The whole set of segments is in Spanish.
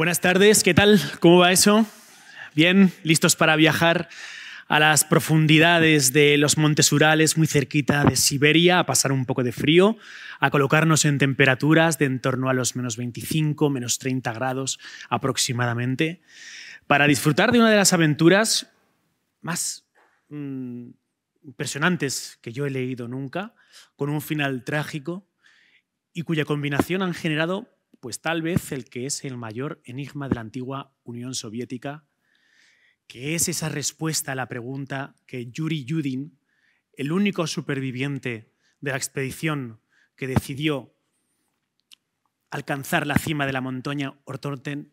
Buenas tardes, ¿qué tal? ¿Cómo va eso? Bien, listos para viajar a las profundidades de los montes Urales, muy cerquita de Siberia, a pasar un poco de frío, a colocarnos en temperaturas de en torno a los menos 25, menos 30 grados aproximadamente, para disfrutar de una de las aventuras más mm, impresionantes que yo he leído nunca, con un final trágico y cuya combinación han generado pues tal vez el que es el mayor enigma de la antigua Unión Soviética, que es esa respuesta a la pregunta que Yuri Yudin, el único superviviente de la expedición que decidió alcanzar la cima de la montaña Ortorten,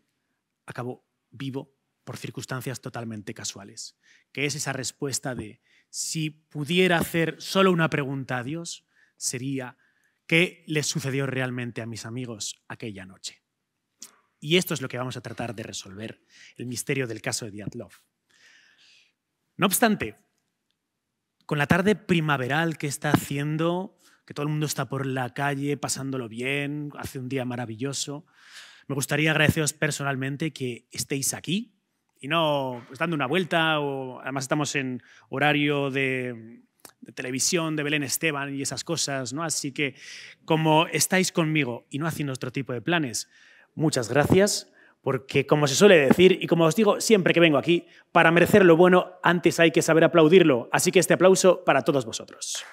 acabó vivo por circunstancias totalmente casuales, que es esa respuesta de si pudiera hacer solo una pregunta a Dios, sería qué les sucedió realmente a mis amigos aquella noche. Y esto es lo que vamos a tratar de resolver, el misterio del caso de Diatlov. No obstante, con la tarde primaveral que está haciendo, que todo el mundo está por la calle pasándolo bien, hace un día maravilloso, me gustaría agradeceros personalmente que estéis aquí y no dando una vuelta o además estamos en horario de de televisión, de Belén Esteban y esas cosas, ¿no? Así que como estáis conmigo y no haciendo otro tipo de planes, muchas gracias, porque como se suele decir y como os digo siempre que vengo aquí, para merecer lo bueno antes hay que saber aplaudirlo, así que este aplauso para todos vosotros.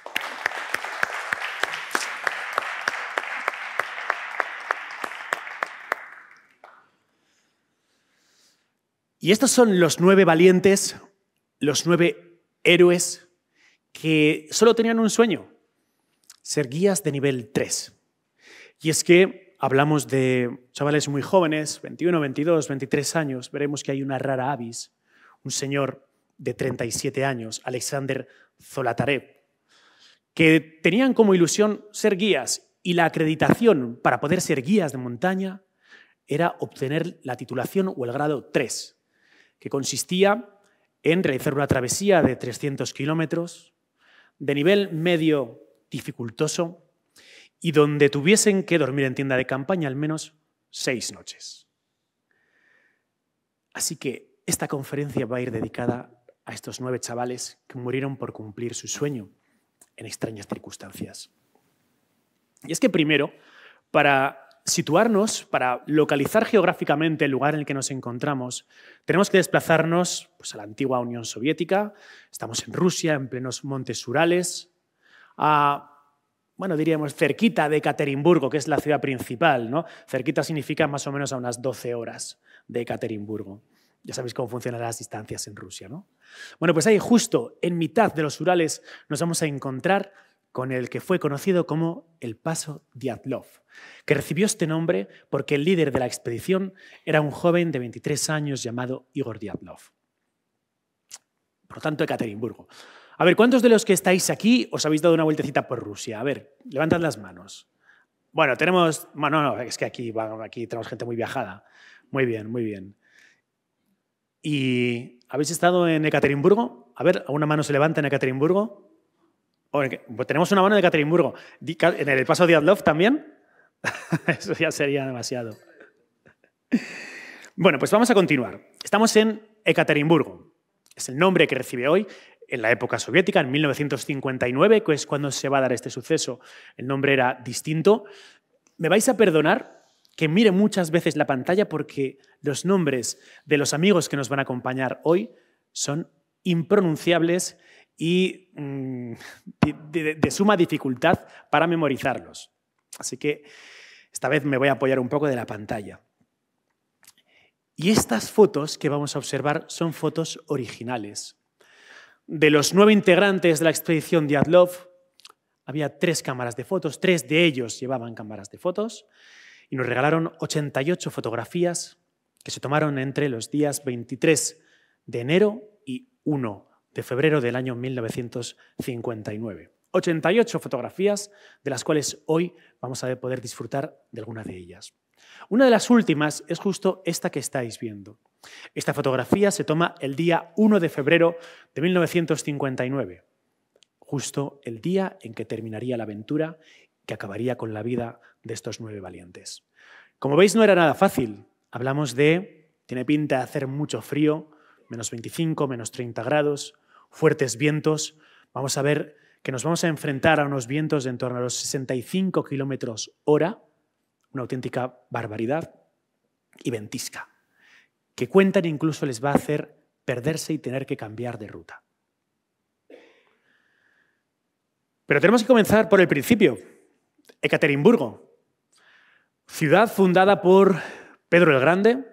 Y estos son los nueve valientes, los nueve héroes que solo tenían un sueño, ser guías de nivel 3. Y es que hablamos de chavales muy jóvenes, 21, 22, 23 años, veremos que hay una rara avis, un señor de 37 años, Alexander Zolatarev, que tenían como ilusión ser guías y la acreditación para poder ser guías de montaña era obtener la titulación o el grado 3, que consistía en realizar una travesía de 300 kilómetros de nivel medio dificultoso y donde tuviesen que dormir en tienda de campaña al menos seis noches. Así que esta conferencia va a ir dedicada a estos nueve chavales que murieron por cumplir su sueño en extrañas circunstancias. Y es que primero, para situarnos, para localizar geográficamente el lugar en el que nos encontramos, tenemos que desplazarnos pues, a la antigua Unión Soviética, estamos en Rusia, en plenos montes Urales, a, bueno, diríamos cerquita de Ekaterimburgo, que es la ciudad principal, ¿no? Cerquita significa más o menos a unas 12 horas de Ekaterimburgo. Ya sabéis cómo funcionan las distancias en Rusia, ¿no? Bueno, pues ahí justo en mitad de los Urales nos vamos a encontrar con el que fue conocido como el Paso Diatlov, que recibió este nombre porque el líder de la expedición era un joven de 23 años llamado Igor Diatlov. Por lo tanto, Ekaterimburgo. A ver, ¿cuántos de los que estáis aquí os habéis dado una vueltecita por Rusia? A ver, levantad las manos. Bueno, tenemos... Bueno, no, es que aquí, aquí tenemos gente muy viajada. Muy bien, muy bien. ¿Y habéis estado en Ekaterimburgo? A ver, ¿una mano se levanta en Ekaterimburgo? Pues tenemos una mano de Ekaterimburgo ¿En el paso de Adlov también? Eso ya sería demasiado. Bueno, pues vamos a continuar. Estamos en Ekaterimburgo. Es el nombre que recibe hoy en la época soviética, en 1959, que es cuando se va a dar este suceso. El nombre era distinto. Me vais a perdonar que mire muchas veces la pantalla porque los nombres de los amigos que nos van a acompañar hoy son impronunciables y mm, de, suma dificultad para memorizarlos. Así que esta vez me voy a apoyar un poco de la pantalla. Y estas fotos que vamos a observar son fotos originales. De los nueve integrantes de la expedición Diatlov, había tres cámaras de fotos, tres de ellos llevaban cámaras de fotos y nos regalaron 88 fotografías que se tomaron entre los días 23 de enero y 1 de febrero del año 1959. 88 fotografías, de las cuales hoy vamos a poder disfrutar de algunas de ellas. Una de las últimas es justo esta que estáis viendo. Esta fotografía se toma el día 1 de febrero de 1959, justo el día en que terminaría la aventura que acabaría con la vida de estos nueve valientes. Como veis, no era nada fácil. Hablamos de, tiene pinta de hacer mucho frío, menos 25, menos 30 grados, fuertes vientos. Vamos a ver que nos vamos a enfrentar a unos vientos de en torno a los 65 kilómetros hora, una auténtica barbaridad, y ventisca, que cuentan incluso les va a hacer perderse y tener que cambiar de ruta. Pero tenemos que comenzar por el principio. Ekaterimburgo, ciudad fundada por Pedro el Grande,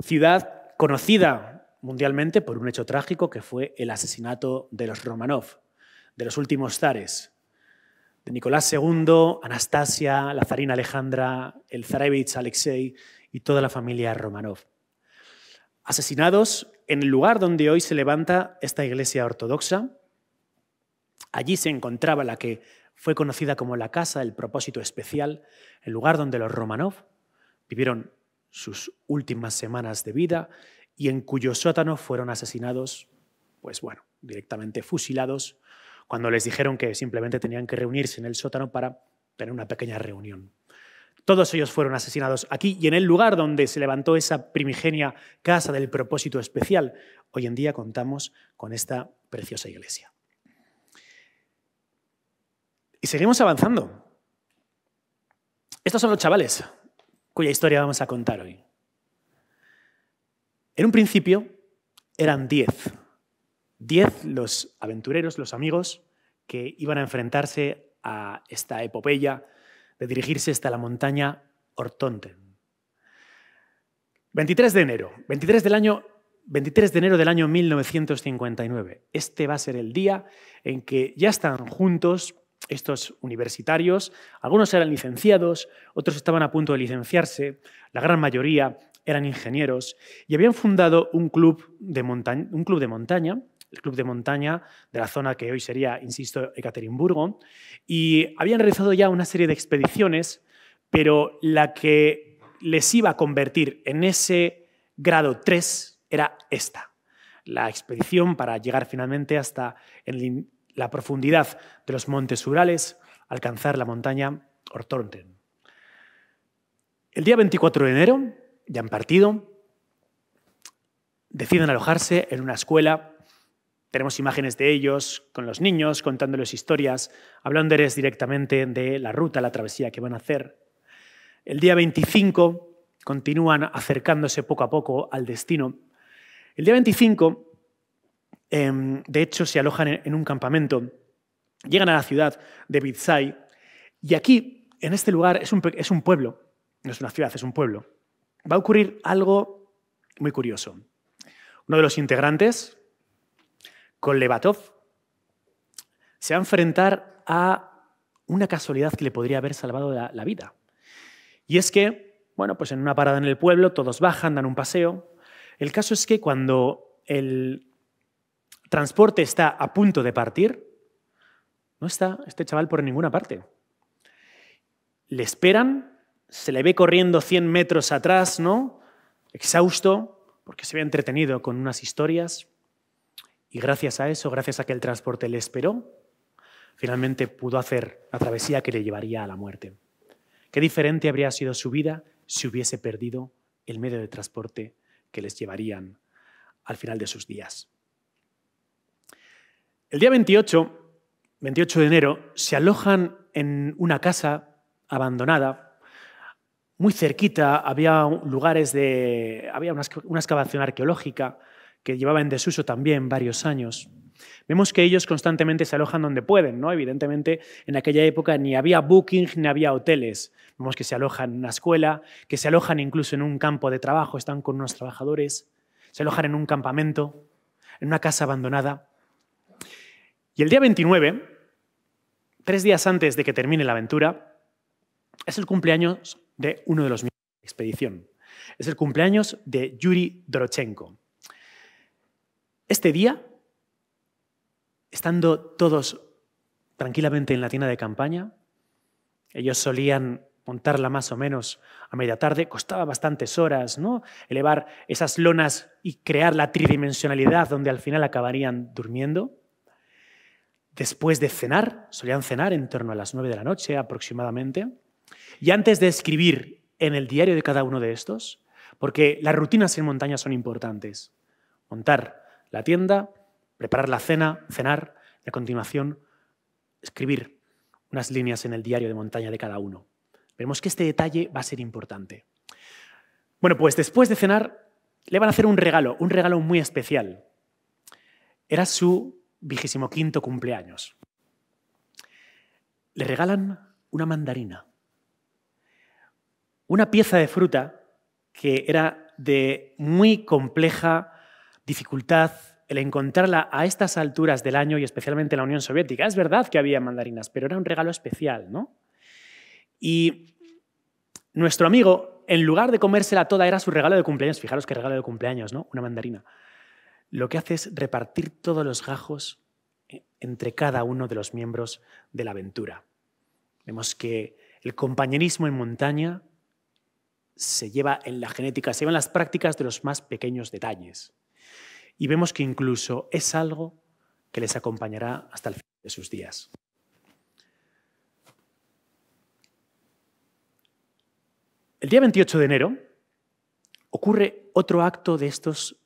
ciudad conocida mundialmente por un hecho trágico que fue el asesinato de los Romanov, de los últimos zares, de Nicolás II, Anastasia, la zarina Alejandra, el zarevich Alexei y toda la familia Romanov. Asesinados en el lugar donde hoy se levanta esta iglesia ortodoxa. Allí se encontraba la que fue conocida como la Casa del Propósito Especial, el lugar donde los Romanov vivieron sus últimas semanas de vida y en cuyo sótano fueron asesinados, pues bueno, directamente fusilados, cuando les dijeron que simplemente tenían que reunirse en el sótano para tener una pequeña reunión. Todos ellos fueron asesinados aquí y en el lugar donde se levantó esa primigenia casa del propósito especial. Hoy en día contamos con esta preciosa iglesia. Y seguimos avanzando. Estos son los chavales cuya historia vamos a contar hoy. En un principio eran diez. Diez los aventureros, los amigos, que iban a enfrentarse a esta epopeya de dirigirse hasta la montaña Ortonten. 23 de enero, 23 del año 23 de enero del año 1959. Este va a ser el día en que ya están juntos estos universitarios. Algunos eran licenciados, otros estaban a punto de licenciarse. La gran mayoría eran ingenieros y habían fundado un club de montaña, un club de montaña el club de montaña de la zona que hoy sería, insisto, Ekaterimburgo, y habían realizado ya una serie de expediciones, pero la que les iba a convertir en ese grado 3 era esta, la expedición para llegar finalmente hasta en la profundidad de los montes Urales, alcanzar la montaña Ortonten El día 24 de enero ya han partido, deciden alojarse en una escuela. Tenemos imágenes de ellos con los niños, contándoles historias, hablándoles directamente de la ruta, la travesía que van a hacer. El día 25 continúan acercándose poco a poco al destino. El día 25, em, de hecho, se alojan en un campamento, llegan a la ciudad de Bizay, y aquí, en este lugar, es un pueblo, no es una ciudad, es un pueblo va a ocurrir algo muy curioso. Uno de los integrantes, con Levatov, se va a enfrentar a una casualidad que le podría haber salvado la, la vida. Y es que, bueno, pues en una parada en el pueblo, todos bajan, dan un paseo. El caso es que cuando el transporte está a punto de partir, no está este chaval por ninguna parte. Le esperan se le ve corriendo 100 metros atrás, ¿no? Exhausto, porque se había entretenido con unas historias. Y gracias a eso, gracias a que el transporte le esperó, finalmente pudo hacer la travesía que le llevaría a la muerte. Qué diferente habría sido su vida si hubiese perdido el medio de transporte que les llevarían al final de sus días. El día 28, 28 de enero, se alojan en una casa abandonada muy cerquita había lugares de. había una, excavación arqueológica que llevaba en desuso también varios años. Vemos que ellos constantemente se alojan donde pueden, ¿no? Evidentemente, en aquella época ni había booking ni había hoteles. Vemos que se alojan en una escuela, que se alojan incluso en un campo de trabajo, están con unos trabajadores, se alojan en un campamento, en una casa abandonada. Y el día 29, tres días antes de que termine la aventura, es el cumpleaños de uno de los miembros de la expedición. Es el cumpleaños de Yuri Dorochenko. Este día, estando todos tranquilamente en la tienda de campaña, ellos solían montarla más o menos a media tarde, costaba bastantes horas, ¿no? Elevar esas lonas y crear la tridimensionalidad donde al final acabarían durmiendo. Después de cenar, solían cenar en torno a las nueve de la noche aproximadamente, y antes de escribir en el diario de cada uno de estos, porque las rutinas en montaña son importantes, montar la tienda, preparar la cena, cenar, y a continuación escribir unas líneas en el diario de montaña de cada uno. Veremos que este detalle va a ser importante. Bueno, pues después de cenar le van a hacer un regalo, un regalo muy especial. Era su vigésimo quinto cumpleaños. Le regalan una mandarina una pieza de fruta que era de muy compleja dificultad el encontrarla a estas alturas del año y especialmente en la Unión Soviética. Es verdad que había mandarinas, pero era un regalo especial, ¿no? Y nuestro amigo, en lugar de comérsela toda, era su regalo de cumpleaños. Fijaros qué regalo de cumpleaños, ¿no? Una mandarina. Lo que hace es repartir todos los gajos eh, entre cada uno de los miembros de la aventura. Vemos que el compañerismo en montaña se lleva en la genética, se lleva en las prácticas de los más pequeños detalles. Y vemos que incluso es algo que les acompañará hasta el fin de sus días. El día 28 de enero ocurre otro acto de estos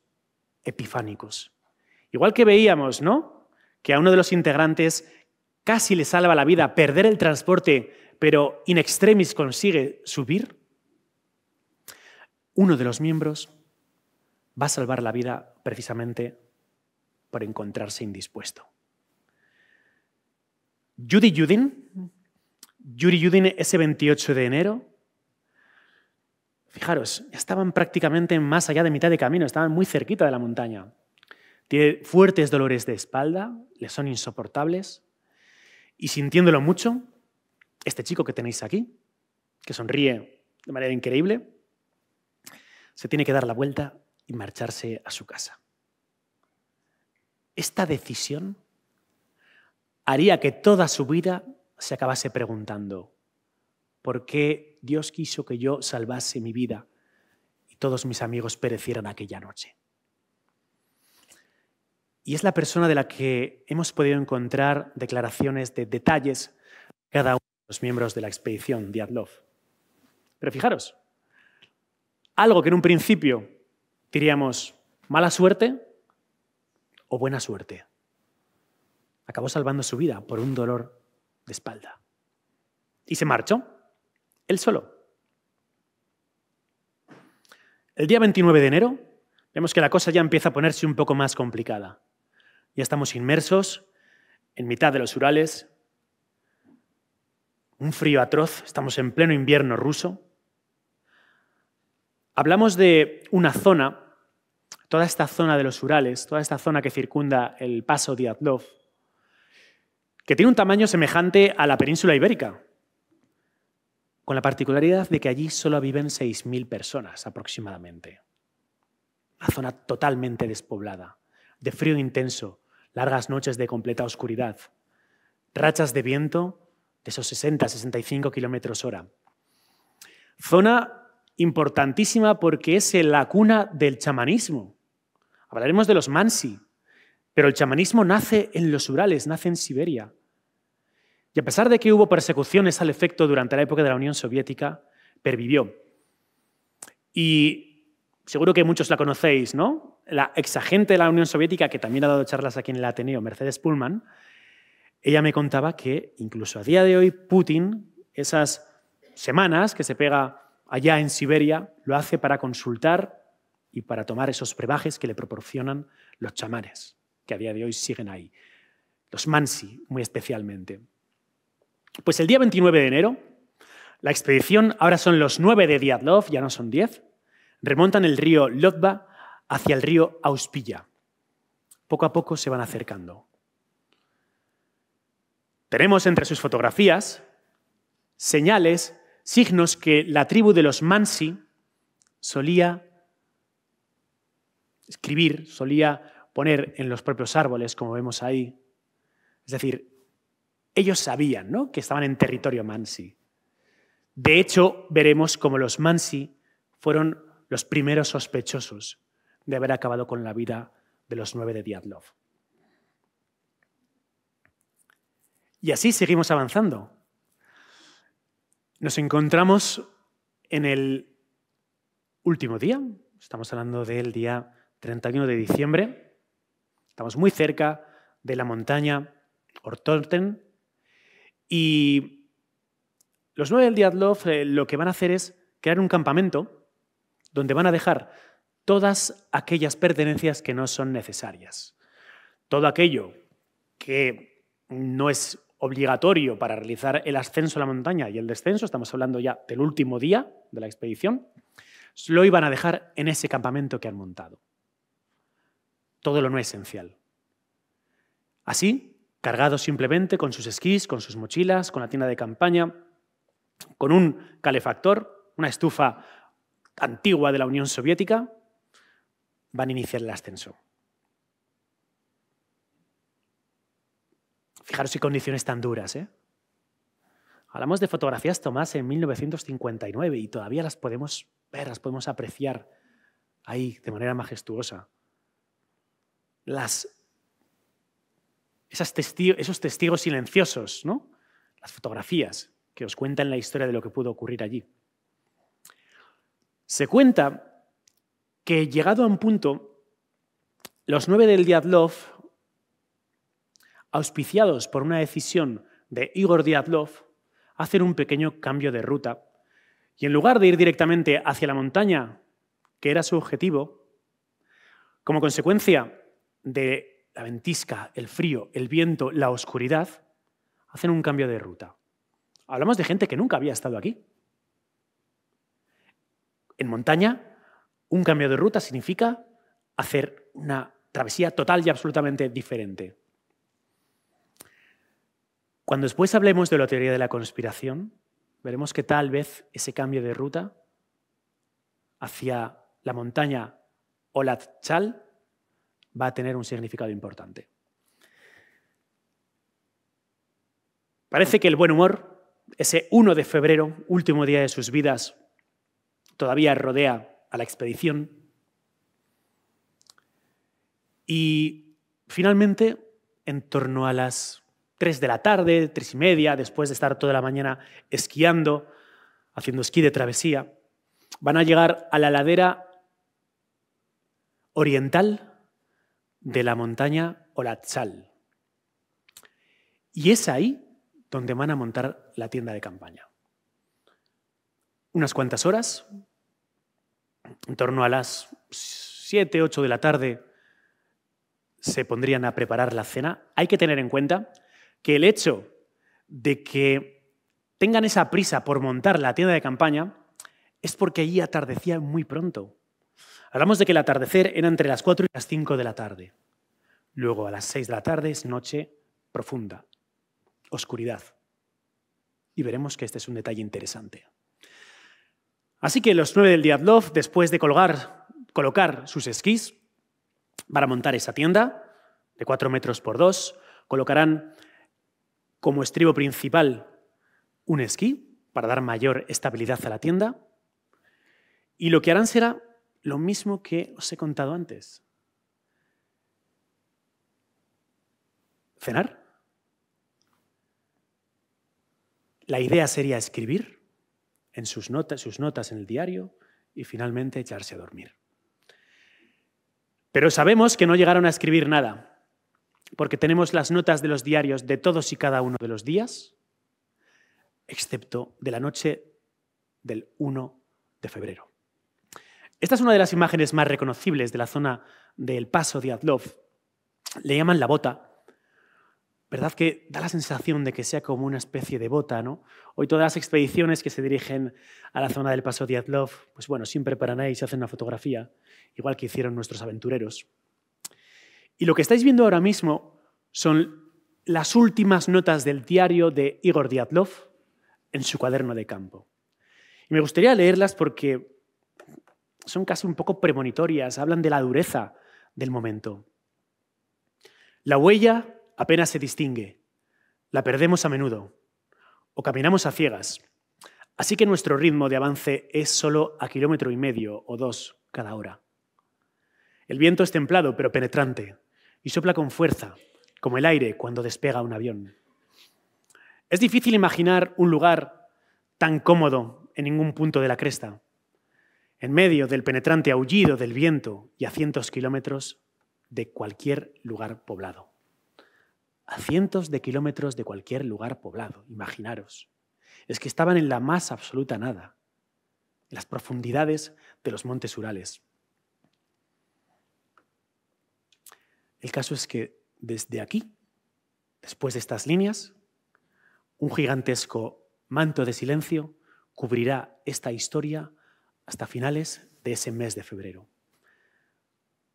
epifánicos. Igual que veíamos, ¿no? Que a uno de los integrantes casi le salva la vida perder el transporte, pero in extremis consigue subir uno de los miembros va a salvar la vida precisamente por encontrarse indispuesto. Judy Judin, Judy ese 28 de enero, fijaros, estaban prácticamente más allá de mitad de camino, estaban muy cerquita de la montaña. Tiene fuertes dolores de espalda, le son insoportables, y sintiéndolo mucho, este chico que tenéis aquí, que sonríe de manera increíble, se tiene que dar la vuelta y marcharse a su casa. Esta decisión haría que toda su vida se acabase preguntando, ¿por qué Dios quiso que yo salvase mi vida y todos mis amigos perecieran aquella noche? Y es la persona de la que hemos podido encontrar declaraciones de detalles cada uno de los miembros de la expedición Diatlov. Pero fijaros, algo que en un principio diríamos mala suerte o buena suerte. Acabó salvando su vida por un dolor de espalda. Y se marchó, él solo. El día 29 de enero vemos que la cosa ya empieza a ponerse un poco más complicada. Ya estamos inmersos en mitad de los Urales, un frío atroz, estamos en pleno invierno ruso, Hablamos de una zona, toda esta zona de los Urales, toda esta zona que circunda el paso de Diatlov, que tiene un tamaño semejante a la península ibérica, con la particularidad de que allí solo viven 6.000 personas aproximadamente. Una zona totalmente despoblada, de frío intenso, largas noches de completa oscuridad, rachas de viento de esos 60-65 kilómetros hora. Zona importantísima porque es la cuna del chamanismo. Hablaremos de los Mansi, pero el chamanismo nace en los Urales, nace en Siberia. Y a pesar de que hubo persecuciones al efecto durante la época de la Unión Soviética, pervivió. Y seguro que muchos la conocéis, ¿no? La exagente de la Unión Soviética, que también ha dado charlas aquí en el Ateneo, Mercedes Pullman, ella me contaba que incluso a día de hoy Putin, esas semanas que se pega allá en Siberia, lo hace para consultar y para tomar esos prebajes que le proporcionan los chamanes, que a día de hoy siguen ahí, los Mansi muy especialmente. Pues el día 29 de enero, la expedición, ahora son los nueve de Diatlov, ya no son diez, remontan el río Lodba hacia el río Auspilla. Poco a poco se van acercando. Tenemos entre sus fotografías señales signos que la tribu de los Mansi solía escribir, solía poner en los propios árboles, como vemos ahí. Es decir, ellos sabían que estaban en territorio Mansi. De hecho, veremos cómo los Mansi fueron los primeros sospechosos de haber acabado con la vida de los nueve de Diatlov. Y así seguimos avanzando. Nos encontramos en el último día, estamos hablando del día 31 de diciembre, estamos muy cerca de la montaña Ortorten y los nueve del diablo eh, lo que van a hacer es crear un campamento donde van a dejar todas aquellas pertenencias que no son necesarias. Todo aquello que no es obligatorio para realizar el ascenso a la montaña y el descenso, estamos hablando ya del último día de la expedición, lo iban a dejar en ese campamento que han montado. Todo lo no esencial. Así, cargados simplemente con sus esquís, con sus mochilas, con la tienda de campaña, con un calefactor, una estufa antigua de la Unión Soviética, van a iniciar el ascenso. Fijaros qué condiciones tan duras, ¿eh? Hablamos de fotografías tomadas en 1959 y todavía las podemos ver, las podemos apreciar ahí de manera majestuosa. Las, esos testigos silenciosos, ¿no? las fotografías que os cuentan la historia de lo que pudo ocurrir allí. Se cuenta que llegado a un punto, los nueve del Love auspiciados por una decisión de Igor Diatlov, hacen un pequeño cambio de ruta y en lugar de ir directamente hacia la montaña, que era su objetivo, como consecuencia de la ventisca, el frío, el viento, la oscuridad, hacen un cambio de ruta. Hablamos de gente que nunca había estado aquí. En montaña, un cambio de ruta significa hacer una travesía total y absolutamente diferente. Cuando después hablemos de la teoría de la conspiración, veremos que tal vez ese cambio de ruta hacia la montaña Olatchal va a tener un significado importante. Parece que el buen humor, ese 1 de febrero, último día de sus vidas, todavía rodea a la expedición. Y finalmente, en torno a las 3 de la tarde, 3 y media, después de estar toda la mañana esquiando, haciendo esquí de travesía, van a llegar a la ladera oriental de la montaña Olatzal. Y es ahí donde van a montar la tienda de campaña. Unas cuantas horas, en torno a las 7, 8 de la tarde, se pondrían a preparar la cena. Hay que tener en cuenta que el hecho de que tengan esa prisa por montar la tienda de campaña es porque allí atardecía muy pronto. Hablamos de que el atardecer era entre las 4 y las 5 de la tarde. Luego a las 6 de la tarde es noche profunda, oscuridad. Y veremos que este es un detalle interesante. Así que los nueve del Diatlov, después de colgar, colocar sus esquís para montar esa tienda de 4 metros por 2, colocarán como estribo principal un esquí para dar mayor estabilidad a la tienda. Y lo que harán será lo mismo que os he contado antes. ¿Cenar? La idea sería escribir en sus notas, sus notas en el diario y finalmente echarse a dormir. Pero sabemos que no llegaron a escribir nada, porque tenemos las notas de los diarios de todos y cada uno de los días, excepto de la noche del 1 de febrero. Esta es una de las imágenes más reconocibles de la zona del paso de Adlov. Le llaman la bota. ¿Verdad que da la sensación de que sea como una especie de bota, no? Hoy todas las expediciones que se dirigen a la zona del paso de Adlov, pues bueno, siempre paran ahí y se hacen una fotografía, igual que hicieron nuestros aventureros. Y lo que estáis viendo ahora mismo son las últimas notas del diario de Igor Dyatlov en su cuaderno de campo. Y me gustaría leerlas porque son casi un poco premonitorias, hablan de la dureza del momento. La huella apenas se distingue, la perdemos a menudo o caminamos a ciegas, así que nuestro ritmo de avance es solo a kilómetro y medio o dos cada hora. El viento es templado pero penetrante, y sopla con fuerza, como el aire cuando despega un avión. Es difícil imaginar un lugar tan cómodo en ningún punto de la cresta, en medio del penetrante aullido del viento y a cientos de kilómetros de cualquier lugar poblado. A cientos de kilómetros de cualquier lugar poblado, imaginaros. Es que estaban en la más absoluta nada, en las profundidades de los montes Urales. El caso es que desde aquí, después de estas líneas, un gigantesco manto de silencio cubrirá esta historia hasta finales de ese mes de febrero.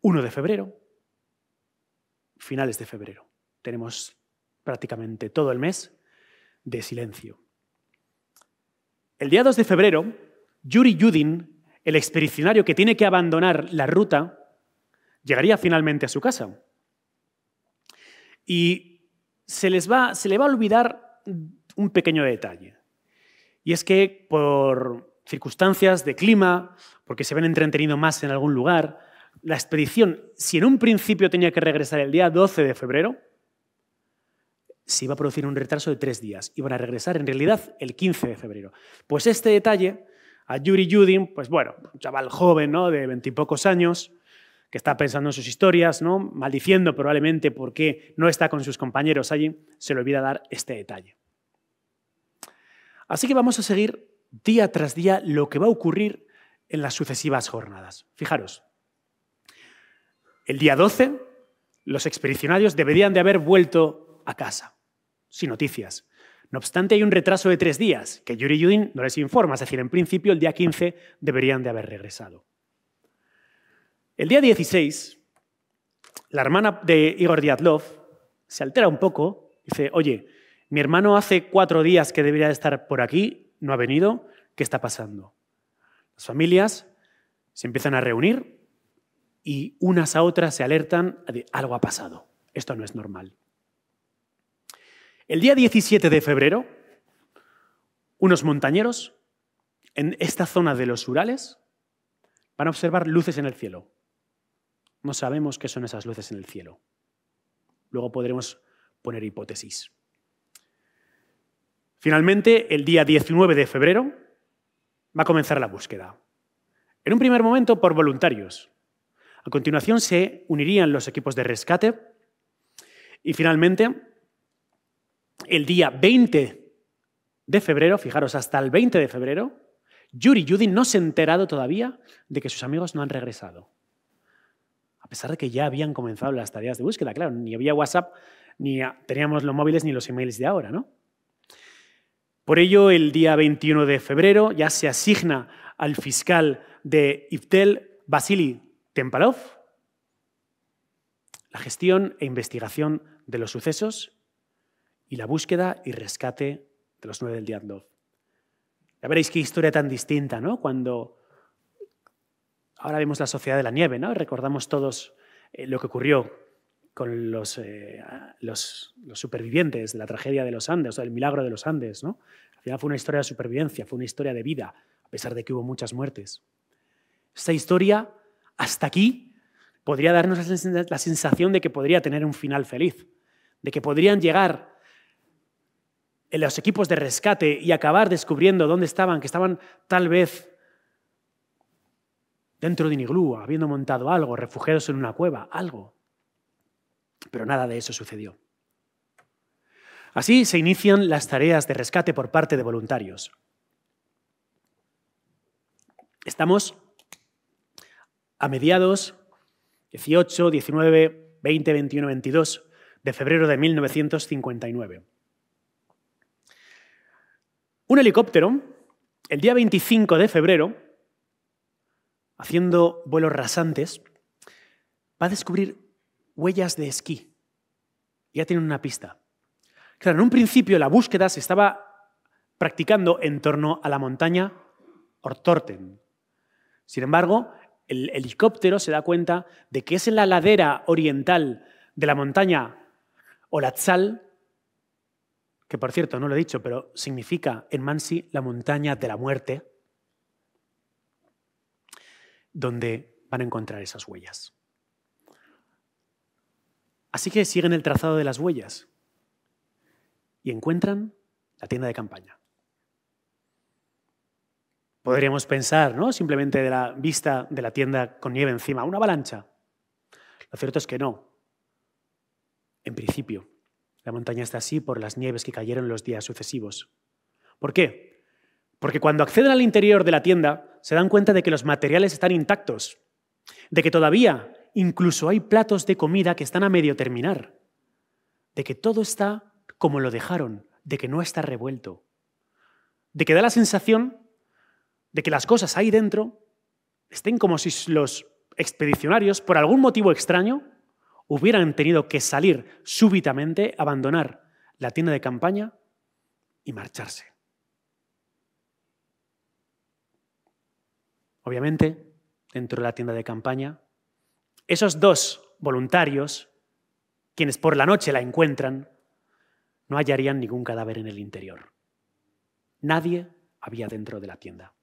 1 de febrero, finales de febrero. Tenemos prácticamente todo el mes de silencio. El día 2 de febrero, Yuri Yudin, el expedicionario que tiene que abandonar la ruta, llegaría finalmente a su casa. Y se les va, le va a olvidar un pequeño detalle. Y es que por circunstancias de clima, porque se ven entretenido más en algún lugar, la expedición, si en un principio tenía que regresar el día 12 de febrero, se iba a producir un retraso de tres días. Iban a regresar en realidad el 15 de febrero. Pues este detalle, a Yuri Yudin, pues bueno, chaval joven, ¿no? De veintipocos años, que está pensando en sus historias, ¿no? maldiciendo probablemente por qué no está con sus compañeros allí, se le olvida dar este detalle. Así que vamos a seguir día tras día lo que va a ocurrir en las sucesivas jornadas. Fijaros, el día 12 los expedicionarios deberían de haber vuelto a casa, sin noticias. No obstante, hay un retraso de tres días que Yuri Yudin no les informa, es decir, en principio el día 15 deberían de haber regresado. El día 16, la hermana de Igor Diatlov se altera un poco, dice, oye, mi hermano hace cuatro días que debería estar por aquí, no ha venido, ¿qué está pasando? Las familias se empiezan a reunir y unas a otras se alertan de algo ha pasado, esto no es normal. El día 17 de febrero, unos montañeros en esta zona de los Urales van a observar luces en el cielo. No sabemos qué son esas luces en el cielo. Luego podremos poner hipótesis. Finalmente, el día 19 de febrero va a comenzar la búsqueda. En un primer momento por voluntarios. A continuación se unirían los equipos de rescate. Y finalmente, el día 20 de febrero, fijaros, hasta el 20 de febrero, Yuri Judy no se ha enterado todavía de que sus amigos no han regresado a pesar de que ya habían comenzado las tareas de búsqueda, claro, ni había WhatsApp, ni teníamos los móviles ni los emails de ahora, ¿no? Por ello, el día 21 de febrero ya se asigna al fiscal de IFTEL, Vasily Tempalov, la gestión e investigación de los sucesos y la búsqueda y rescate de los nueve del Diatlov. Ya veréis qué historia tan distinta, ¿no? Cuando ahora vemos la sociedad de la nieve, ¿no? Recordamos todos eh, lo que ocurrió con eh, los, supervivientes de la tragedia de los Andes, o sea, el milagro de los Andes, ¿no? Al final fue una historia de supervivencia, fue una historia de vida, a pesar de que hubo muchas muertes. Esta historia, hasta aquí, podría darnos la sensación de que podría tener un final feliz, de que podrían llegar los equipos de rescate y acabar descubriendo dónde estaban, que estaban tal vez dentro de un iglú, habiendo montado algo, refugiados en una cueva, algo. Pero nada de eso sucedió. Así se inician las tareas de rescate por parte de voluntarios. Estamos a mediados 18, 19, 20, 21, 22 de febrero de 1959. Un helicóptero, el día 25 de febrero, haciendo vuelos rasantes, va a descubrir huellas de esquí. Ya tienen una pista. Claro, en un principio la búsqueda se estaba practicando en torno a la montaña Ortorten. Sin embargo, el helicóptero se da cuenta de que es en la ladera oriental de la montaña Olatzal, que por cierto no lo he dicho, pero significa en Mansi la montaña de la muerte, donde van a encontrar esas huellas. Así que siguen el trazado de las huellas y encuentran la tienda de campaña. Podríamos pensar, ¿no? Simplemente de la vista de la tienda con nieve encima, una avalancha. Lo cierto es que no. En principio, la montaña está así por las nieves que cayeron los días sucesivos. ¿Por qué? Porque cuando acceden al interior de la tienda, se dan cuenta de que los materiales están intactos, de que todavía incluso hay platos de comida que están a medio terminar, de que todo está como lo dejaron, de que no está revuelto, de que da la sensación de que las cosas ahí dentro estén como si los expedicionarios, por algún motivo extraño, hubieran tenido que salir súbitamente, abandonar la tienda de campaña y marcharse. obviamente, dentro de la tienda de campaña. Esos dos voluntarios, quienes por la noche la encuentran, no hallarían ningún cadáver en el interior. Nadie había dentro de la tienda.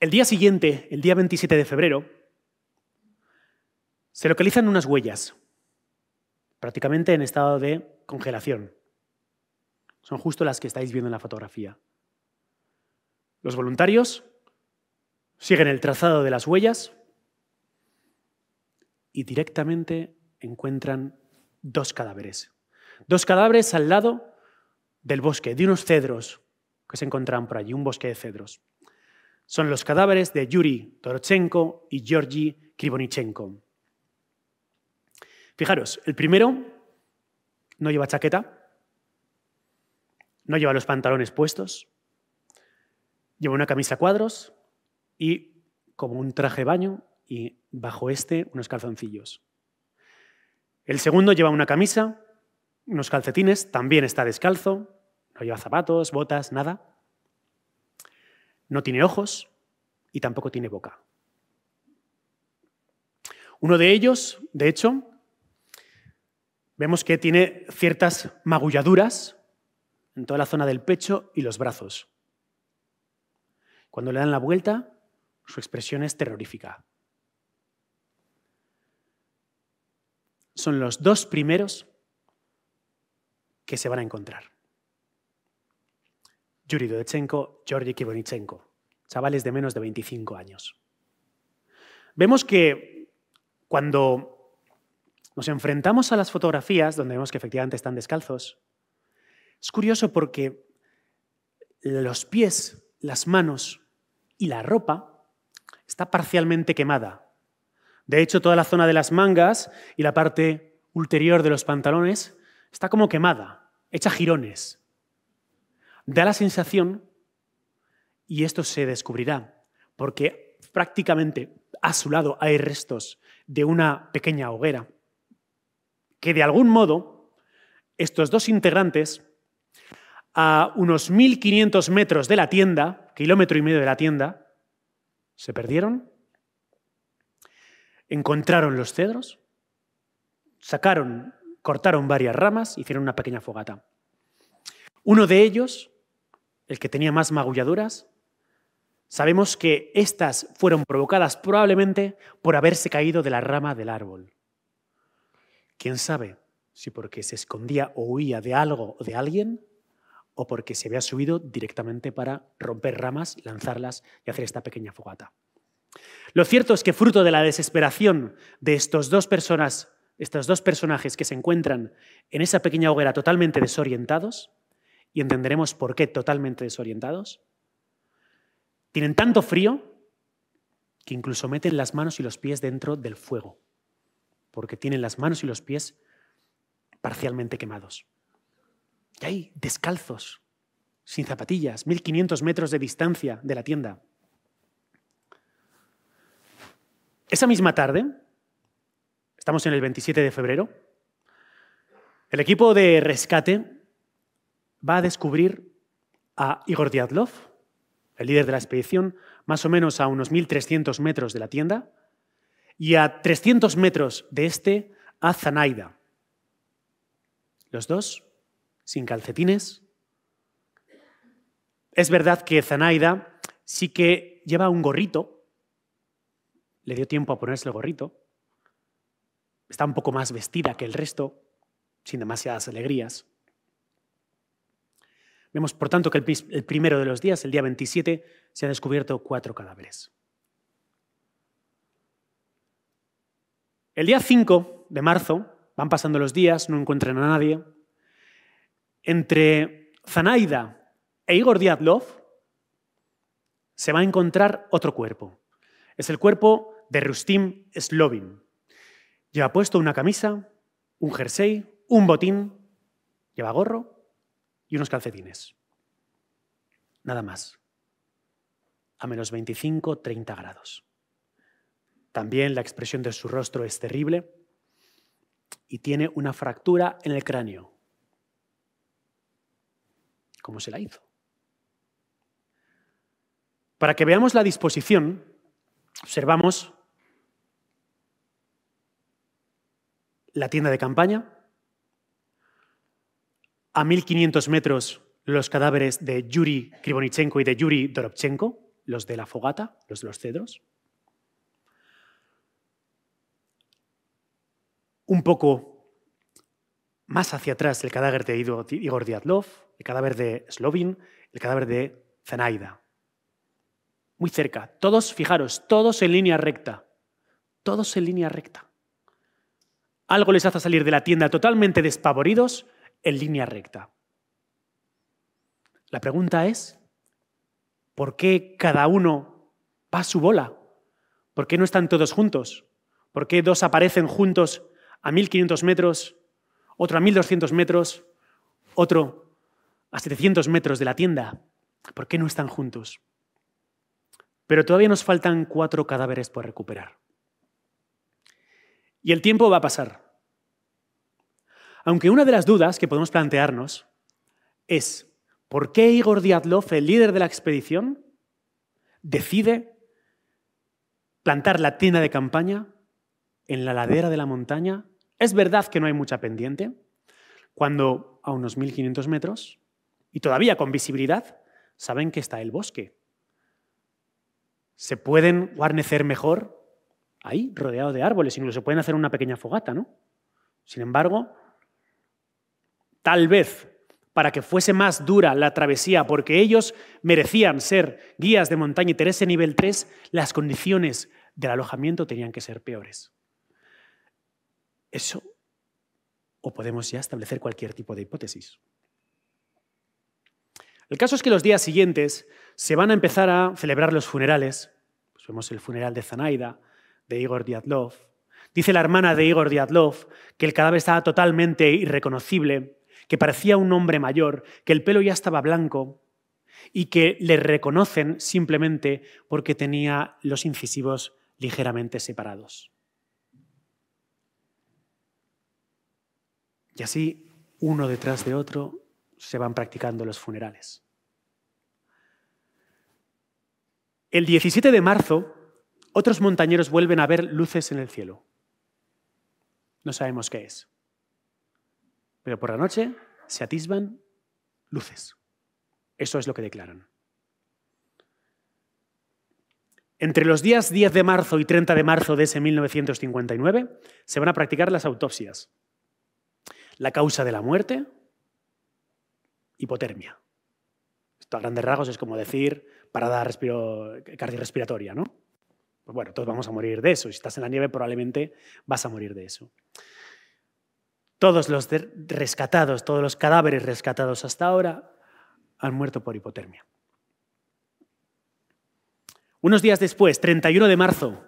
El día siguiente, el día 27 de febrero, se localizan unas huellas, prácticamente en estado de congelación. Son justo las que estáis viendo en la fotografía. Los voluntarios siguen el trazado de las huellas y directamente encuentran dos cadáveres. Dos cadáveres al lado del bosque, de unos cedros que se encontraban por allí, un bosque de cedros. Son los cadáveres de Yuri Torochenko y Georgi Kribonichenko. Fijaros, el primero no lleva chaqueta, no lleva los pantalones puestos, Lleva una camisa cuadros y como un traje baño y bajo este unos calzoncillos. El segundo lleva una camisa, unos calcetines, también está descalzo, no lleva zapatos, botas, nada. No tiene ojos y tampoco tiene boca. Uno de ellos, de hecho, vemos que tiene ciertas magulladuras en toda la zona del pecho y los brazos. Cuando le dan la vuelta, su expresión es terrorífica. Son los dos primeros que se van a encontrar. Yuri Dodechenko, Georgi Kibonichenko, chavales de menos de 25 años. Vemos que cuando nos enfrentamos a las fotografías, donde vemos que efectivamente están descalzos, es curioso porque los pies, las manos, y la ropa está parcialmente quemada. De hecho, toda la zona de las mangas y la parte ulterior de los pantalones está como quemada, hecha jirones. Da la sensación, y esto se descubrirá, porque prácticamente a su lado hay restos de una pequeña hoguera, que de algún modo estos dos integrantes a unos 1.500 metros de la tienda, kilómetro y medio de la tienda, se perdieron, encontraron los cedros, sacaron, cortaron varias ramas, y hicieron una pequeña fogata. Uno de ellos, el que tenía más magulladuras, sabemos que estas fueron provocadas probablemente por haberse caído de la rama del árbol. ¿Quién sabe si porque se escondía o huía de algo o de alguien o porque se había subido directamente para romper ramas, lanzarlas y hacer esta pequeña fogata. Lo cierto es que fruto de la desesperación de estos dos personas, estos dos personajes que se encuentran en esa pequeña hoguera totalmente desorientados, y entenderemos por qué totalmente desorientados, tienen tanto frío que incluso meten las manos y los pies dentro del fuego, porque tienen las manos y los pies parcialmente quemados. Y ahí, descalzos, sin zapatillas, 1500 metros de distancia de la tienda. Esa misma tarde, estamos en el 27 de febrero, el equipo de rescate va a descubrir a Igor Dyatlov, el líder de la expedición, más o menos a unos 1.300 metros de la tienda, y a 300 metros de este a Zanaida. Los dos sin calcetines. Es verdad que Zanaida sí que lleva un gorrito. Le dio tiempo a ponerse el gorrito. Está un poco más vestida que el resto, sin demasiadas alegrías. Vemos, por tanto, que el primero de los días, el día 27, se han descubierto cuatro cadáveres. El día 5 de marzo, van pasando los días, no encuentran a nadie, entre Zanaida e Igor Diatlov se va a encontrar otro cuerpo. Es el cuerpo de Rustim Slovin. Lleva puesto una camisa, un jersey, un botín, lleva gorro y unos calcetines. Nada más. A menos 25, 30 grados. También la expresión de su rostro es terrible y tiene una fractura en el cráneo ¿Cómo se la hizo. Para que veamos la disposición, observamos la tienda de campaña, a 1500 metros los cadáveres de Yuri Krivonichenko y de Yuri Dorobchenko, los de la fogata, los de los cedros. Un poco más hacia atrás el cadáver de Igor Diatlov, el cadáver de Slovin, el cadáver de Zenaida. Muy cerca. Todos, fijaros, todos en línea recta. Todos en línea recta. Algo les hace salir de la tienda totalmente despavoridos en línea recta. La pregunta es, ¿por qué cada uno va su bola? ¿Por qué no están todos juntos? ¿Por qué dos aparecen juntos a 1500 metros, otro a 1200 metros, otro a 700 metros de la tienda, ¿por qué no están juntos? Pero todavía nos faltan cuatro cadáveres por recuperar. Y el tiempo va a pasar. Aunque una de las dudas que podemos plantearnos es, ¿por qué Igor Diatlov, el líder de la expedición, decide plantar la tienda de campaña en la ladera de la montaña? Es verdad que no hay mucha pendiente, cuando a unos 1500 metros y todavía con visibilidad, saben que está el bosque. Se pueden guarnecer mejor ahí, rodeado de árboles, incluso pueden hacer una pequeña fogata, ¿no? Sin embargo, tal vez para que fuese más dura la travesía, porque ellos merecían ser guías de montaña y teresa nivel 3, las condiciones del alojamiento tenían que ser peores. Eso, o podemos ya establecer cualquier tipo de hipótesis. El caso es que los días siguientes se van a empezar a celebrar los funerales. Pues vemos el funeral de Zanaida, de Igor Dyatlov. Dice la hermana de Igor Dyatlov que el cadáver estaba totalmente irreconocible, que parecía un hombre mayor, que el pelo ya estaba blanco y que le reconocen simplemente porque tenía los incisivos ligeramente separados. Y así, uno detrás de otro, se van practicando los funerales. El 17 de marzo, otros montañeros vuelven a ver luces en el cielo. No sabemos qué es. Pero por la noche se atisban luces. Eso es lo que declaran. Entre los días 10 de marzo y 30 de marzo de ese 1959 se van a practicar las autopsias. La causa de la muerte, hipotermia a grandes rasgos es como decir parada cardiorrespiratoria, ¿no? Pues bueno, todos vamos a morir de eso. Si estás en la nieve, probablemente vas a morir de eso. Todos los rescatados, todos los cadáveres rescatados hasta ahora han muerto por hipotermia. Unos días después, 31 de marzo,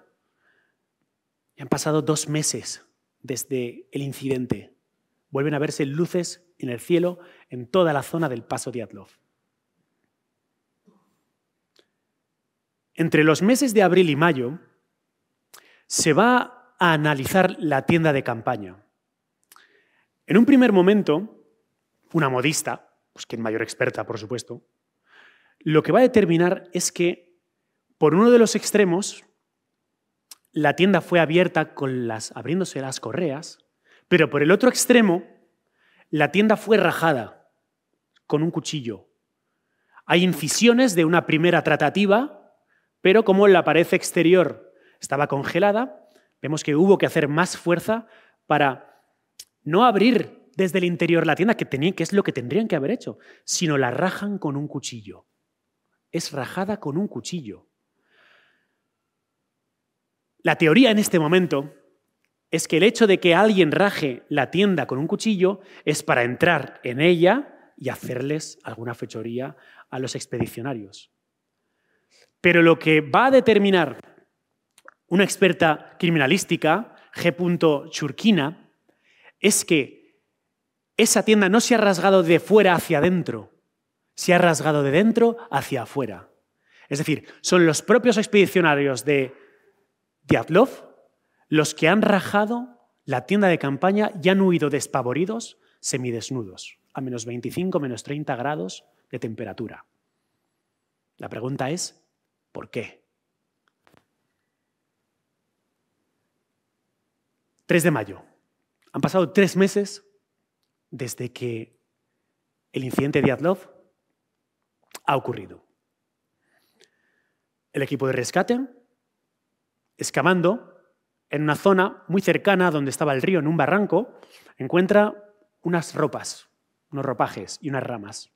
ya han pasado dos meses desde el incidente. Vuelven a verse luces en el cielo en toda la zona del paso de Entre los meses de abril y mayo se va a analizar la tienda de campaña. En un primer momento, una modista, pues quien mayor experta, por supuesto, lo que va a determinar es que por uno de los extremos la tienda fue abierta con las abriéndose las correas, pero por el otro extremo la tienda fue rajada con un cuchillo. Hay incisiones de una primera tratativa pero como la pared exterior estaba congelada, vemos que hubo que hacer más fuerza para no abrir desde el interior la tienda, que, tenía, que es lo que tendrían que haber hecho, sino la rajan con un cuchillo. Es rajada con un cuchillo. La teoría en este momento es que el hecho de que alguien raje la tienda con un cuchillo es para entrar en ella y hacerles alguna fechoría a los expedicionarios. Pero lo que va a determinar una experta criminalística, G. Churkina, es que esa tienda no se ha rasgado de fuera hacia adentro, se ha rasgado de dentro hacia afuera. Es decir, son los propios expedicionarios de Diatlov los que han rajado la tienda de campaña y han huido despavoridos, semidesnudos, a menos 25, menos 30 grados de temperatura. La pregunta es, ¿Por qué? 3 de mayo. Han pasado tres meses desde que el incidente de Adlov ha ocurrido. El equipo de rescate, excavando en una zona muy cercana donde estaba el río, en un barranco, encuentra unas ropas, unos ropajes y unas ramas.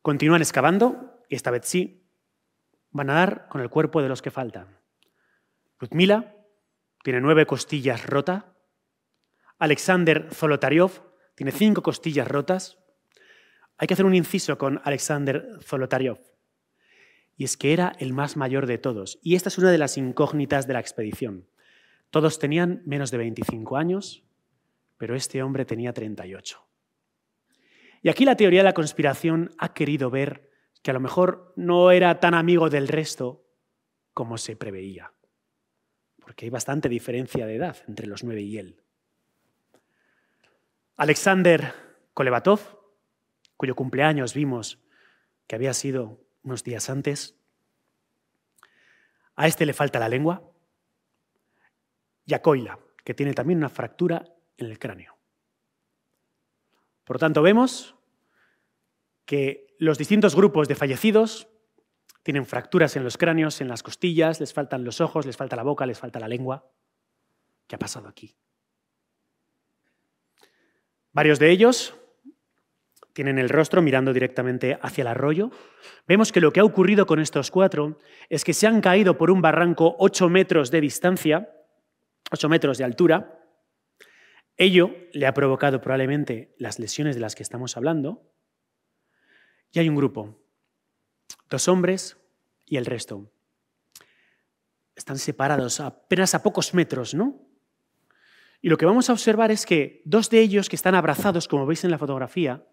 Continúan excavando y esta vez sí, van a dar con el cuerpo de los que faltan. Ludmila tiene nueve costillas rotas. Alexander Zolotaryov tiene cinco costillas rotas. Hay que hacer un inciso con Alexander Zolotaryov. Y es que era el más mayor de todos. Y esta es una de las incógnitas de la expedición. Todos tenían menos de 25 años, pero este hombre tenía 38. Y aquí la teoría de la conspiración ha querido ver que a lo mejor no era tan amigo del resto como se preveía, porque hay bastante diferencia de edad entre los nueve y él. Alexander Kolevatov, cuyo cumpleaños vimos que había sido unos días antes, a este le falta la lengua, y a Koila, que tiene también una fractura en el cráneo. Por lo tanto, vemos que los distintos grupos de fallecidos tienen fracturas en los cráneos, en las costillas, les faltan los ojos, les falta la boca, les falta la lengua. ¿Qué ha pasado aquí? Varios de ellos tienen el rostro mirando directamente hacia el arroyo. Vemos que lo que ha ocurrido con estos cuatro es que se han caído por un barranco 8 metros de distancia, 8 metros de altura. Ello le ha provocado probablemente las lesiones de las que estamos hablando, y hay un grupo, dos hombres y el resto. Están separados apenas a pocos metros, ¿no? Y lo que vamos a observar es que dos de ellos que están abrazados, como veis en la fotografía,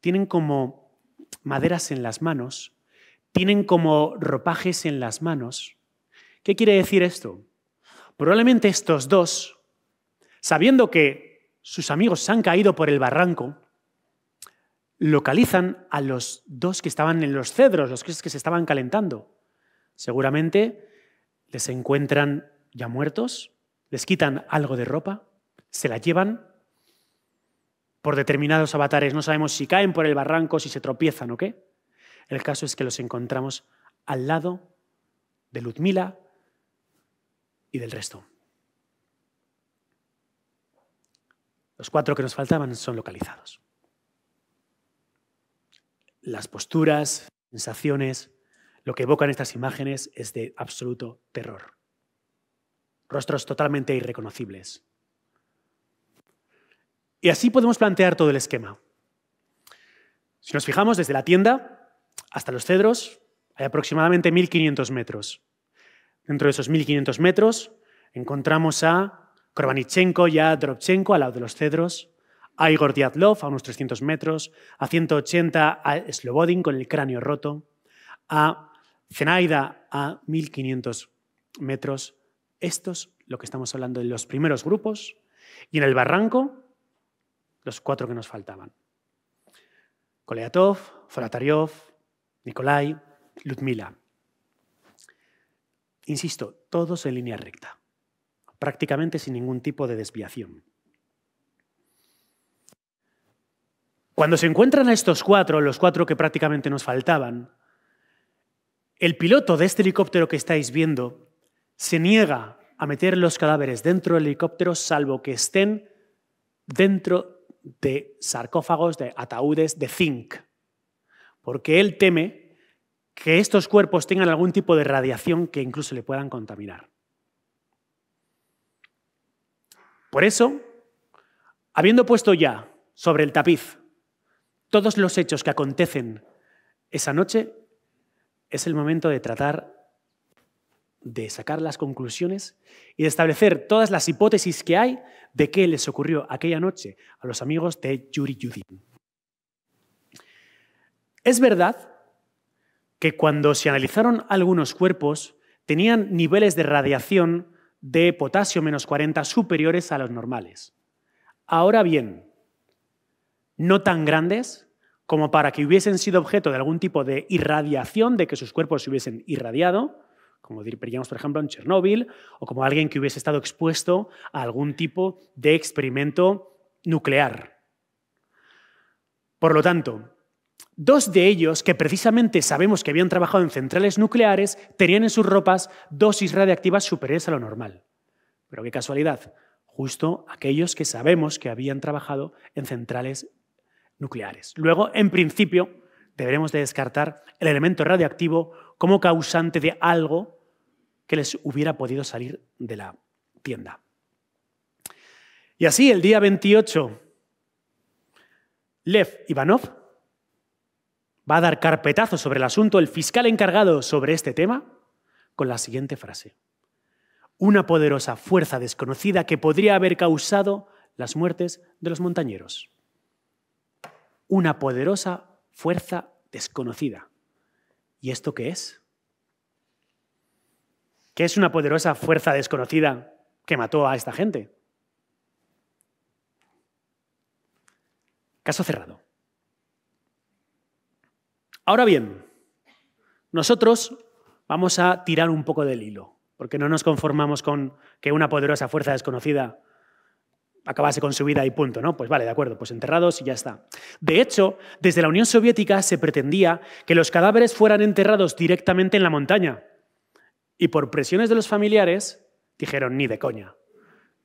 tienen como maderas en las manos, tienen como ropajes en las manos. ¿Qué quiere decir esto? Probablemente estos dos, sabiendo que sus amigos se han caído por el barranco, localizan a los dos que estaban en los cedros, los que se estaban calentando. Seguramente les encuentran ya muertos, les quitan algo de ropa, se la llevan por determinados avatares. No sabemos si caen por el barranco, si se tropiezan o qué. El caso es que los encontramos al lado de Ludmila y del resto. Los cuatro que nos faltaban son localizados. Las posturas, sensaciones, lo que evocan estas imágenes es de absoluto terror. Rostros totalmente irreconocibles. Y así podemos plantear todo el esquema. Si nos fijamos desde la tienda hasta los cedros, hay aproximadamente 1.500 metros. Dentro de esos 1.500 metros encontramos a Korbanichenko y a Drobchenko al lado de los cedros, a Igor a unos 300 metros, a 180 a Slobodin con el cráneo roto, a Zenaida a 1500 metros. Estos, lo que estamos hablando de los primeros grupos, y en el barranco, los cuatro que nos faltaban. Koleatov, Foratariov, Nikolai, Ludmila. Insisto, todos en línea recta, prácticamente sin ningún tipo de desviación. Cuando se encuentran a estos cuatro, los cuatro que prácticamente nos faltaban, el piloto de este helicóptero que estáis viendo se niega a meter los cadáveres dentro del helicóptero salvo que estén dentro de sarcófagos, de ataúdes, de zinc, porque él teme que estos cuerpos tengan algún tipo de radiación que incluso le puedan contaminar. Por eso, habiendo puesto ya sobre el tapiz todos los hechos que acontecen esa noche, es el momento de tratar de sacar las conclusiones y de establecer todas las hipótesis que hay de qué les ocurrió aquella noche a los amigos de Yuri Yudin. Es verdad que cuando se analizaron algunos cuerpos tenían niveles de radiación de potasio menos 40 superiores a los normales. Ahora bien, no tan grandes como para que hubiesen sido objeto de algún tipo de irradiación, de que sus cuerpos se hubiesen irradiado, como diríamos, por ejemplo, en Chernóbil, o como alguien que hubiese estado expuesto a algún tipo de experimento nuclear. Por lo tanto, dos de ellos, que precisamente sabemos que habían trabajado en centrales nucleares, tenían en sus ropas dosis radiactivas superiores a lo normal. Pero qué casualidad, justo aquellos que sabemos que habían trabajado en centrales Luego, en principio, deberemos de descartar el elemento radioactivo como causante de algo que les hubiera podido salir de la tienda. Y así, el día 28, Lev Ivanov va a dar carpetazo sobre el asunto, el fiscal encargado sobre este tema, con la siguiente frase. Una poderosa fuerza desconocida que podría haber causado las muertes de los montañeros una poderosa fuerza desconocida. ¿Y esto qué es? ¿Qué es una poderosa fuerza desconocida que mató a esta gente? Caso cerrado. Ahora bien, nosotros vamos a tirar un poco del hilo, porque no nos conformamos con que una poderosa fuerza desconocida acabase con su vida y punto, ¿no? Pues vale, de acuerdo, pues enterrados y ya está. De hecho, desde la Unión Soviética se pretendía que los cadáveres fueran enterrados directamente en la montaña. Y por presiones de los familiares, dijeron, ni de coña.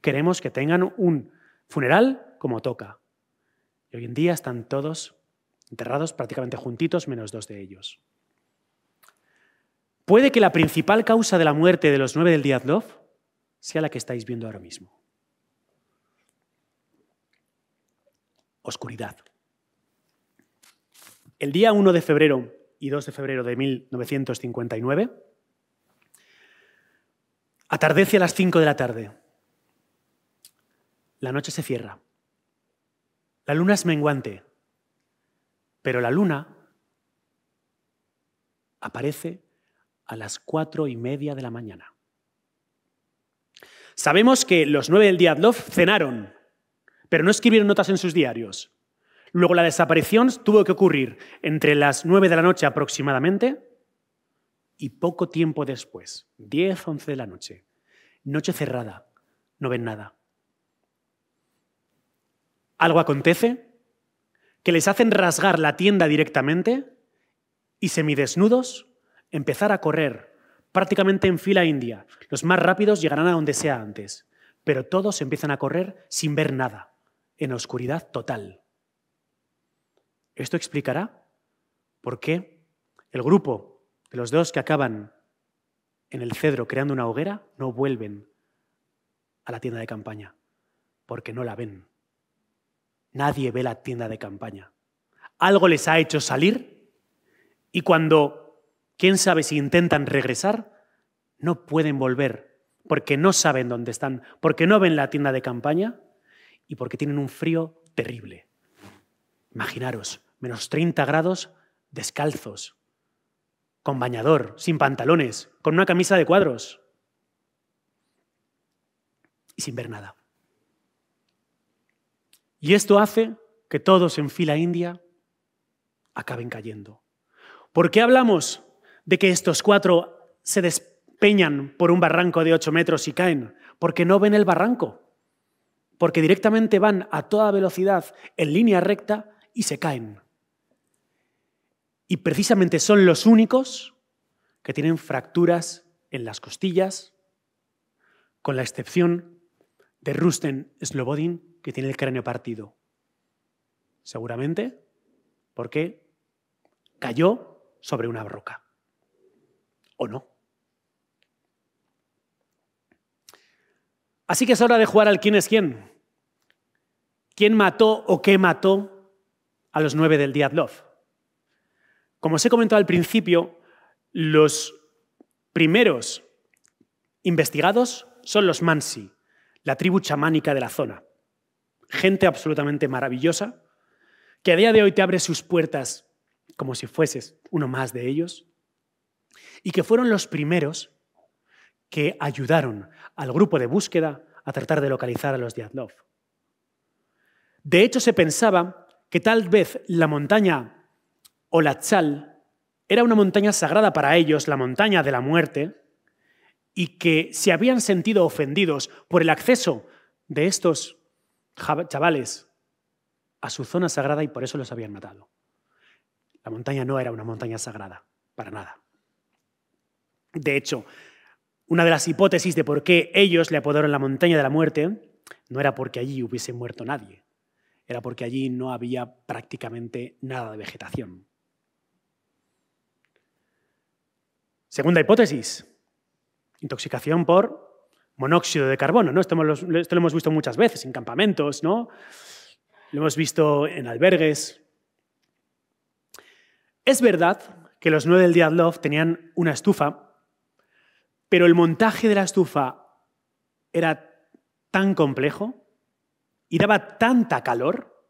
Queremos que tengan un funeral como toca. Y hoy en día están todos enterrados prácticamente juntitos, menos dos de ellos. Puede que la principal causa de la muerte de los nueve del Diatlov sea la que estáis viendo ahora mismo. oscuridad. El día 1 de febrero y 2 de febrero de 1959, atardece a las 5 de la tarde. La noche se cierra. La luna es menguante, pero la luna aparece a las 4 y media de la mañana. Sabemos que los nueve del día Diatlov cenaron pero no escribieron notas en sus diarios. Luego la desaparición tuvo que ocurrir entre las 9 de la noche aproximadamente y poco tiempo después, 10, 11 de la noche. Noche cerrada, no ven nada. Algo acontece que les hacen rasgar la tienda directamente y semidesnudos empezar a correr prácticamente en fila india. Los más rápidos llegarán a donde sea antes, pero todos empiezan a correr sin ver nada en oscuridad total. Esto explicará por qué el grupo de los dos que acaban en el cedro creando una hoguera no vuelven a la tienda de campaña, porque no la ven. Nadie ve la tienda de campaña. Algo les ha hecho salir y cuando, quién sabe si intentan regresar, no pueden volver porque no saben dónde están, porque no ven la tienda de campaña y porque tienen un frío terrible. Imaginaros, menos 30 grados descalzos, con bañador, sin pantalones, con una camisa de cuadros y sin ver nada. Y esto hace que todos en fila india acaben cayendo. ¿Por qué hablamos de que estos cuatro se despeñan por un barranco de 8 metros y caen? Porque no ven el barranco porque directamente van a toda velocidad en línea recta y se caen. Y precisamente son los únicos que tienen fracturas en las costillas, con la excepción de Rusten Slobodin, que tiene el cráneo partido. Seguramente porque cayó sobre una roca. ¿O no? Así que es hora de jugar al quién es quién quién mató o qué mató a los nueve del Diatlov. Como os he comentado al principio, los primeros investigados son los Mansi, la tribu chamánica de la zona. Gente absolutamente maravillosa que a día de hoy te abre sus puertas como si fueses uno más de ellos y que fueron los primeros que ayudaron al grupo de búsqueda a tratar de localizar a los Diatlov. De hecho, se pensaba que tal vez la montaña o la era una montaña sagrada para ellos, la montaña de la muerte, y que se habían sentido ofendidos por el acceso de estos chavales a su zona sagrada y por eso los habían matado. La montaña no era una montaña sagrada, para nada. De hecho, una de las hipótesis de por qué ellos le apodaron la montaña de la muerte no era porque allí hubiese muerto nadie, era porque allí no había prácticamente nada de vegetación. Segunda hipótesis, intoxicación por monóxido de carbono. ¿no? Esto, lo hemos visto muchas veces en campamentos, ¿no? lo hemos visto en albergues. Es verdad que los nueve del Diatlov tenían una estufa, pero el montaje de la estufa era tan complejo y daba tanta calor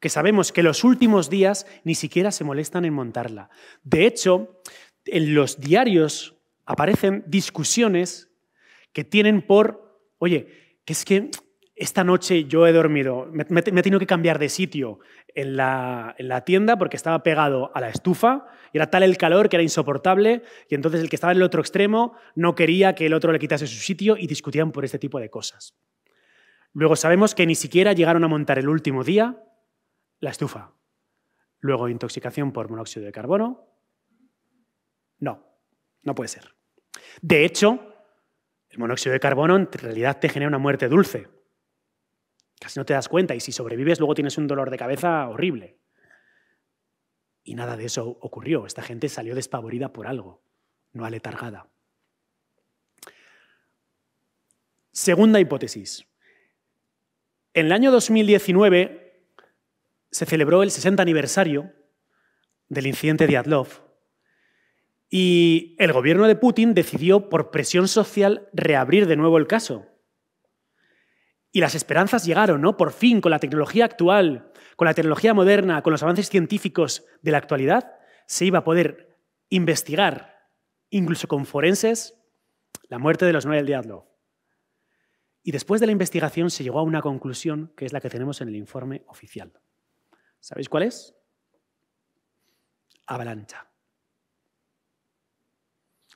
que sabemos que los últimos días ni siquiera se molestan en montarla. De hecho, en los diarios aparecen discusiones que tienen por, oye, que es que esta noche yo he dormido, me, he tenido que cambiar de sitio en la, tienda porque estaba pegado a la estufa y era tal el calor que era insoportable y entonces el que estaba en el otro extremo no quería que el otro le quitase su sitio y discutían por este tipo de cosas. Luego sabemos que ni siquiera llegaron a montar el último día la estufa. Luego intoxicación por monóxido de carbono. No, no puede ser. De hecho, el monóxido de carbono en realidad te genera una muerte dulce. Casi no te das cuenta y si sobrevives luego tienes un dolor de cabeza horrible. Y nada de eso ocurrió. Esta gente salió despavorida por algo, no aletargada. Segunda hipótesis. En el año 2019 se celebró el 60 aniversario del incidente de Adlov y el gobierno de Putin decidió, por presión social, reabrir de nuevo el caso. Y las esperanzas llegaron, ¿no? Por fin, con la tecnología actual, con la tecnología moderna, con los avances científicos de la actualidad, se iba a poder investigar, incluso con forenses, la muerte de los nueve de Adlov. Y después de la investigación se llegó a una conclusión que es la que tenemos en el informe oficial. ¿Sabéis cuál es? Avalancha.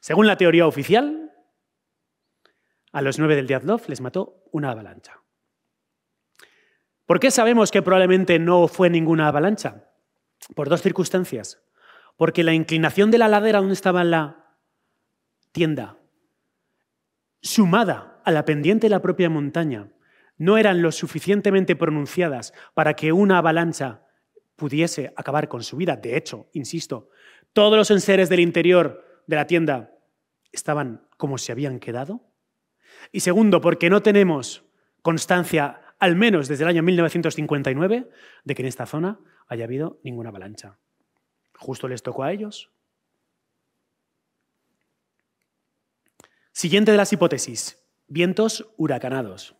Según la teoría oficial, a los nueve del Diatlov les mató una avalancha. ¿Por qué sabemos que probablemente no fue ninguna avalancha? Por dos circunstancias. Porque la inclinación de la ladera donde estaba la tienda, sumada a la pendiente de la propia montaña no eran lo suficientemente pronunciadas para que una avalancha pudiese acabar con su vida. De hecho, insisto, todos los enseres del interior de la tienda estaban como se habían quedado. Y segundo, porque no tenemos constancia, al menos desde el año 1959, de que en esta zona haya habido ninguna avalancha. Justo les tocó a ellos. Siguiente de las hipótesis vientos huracanados.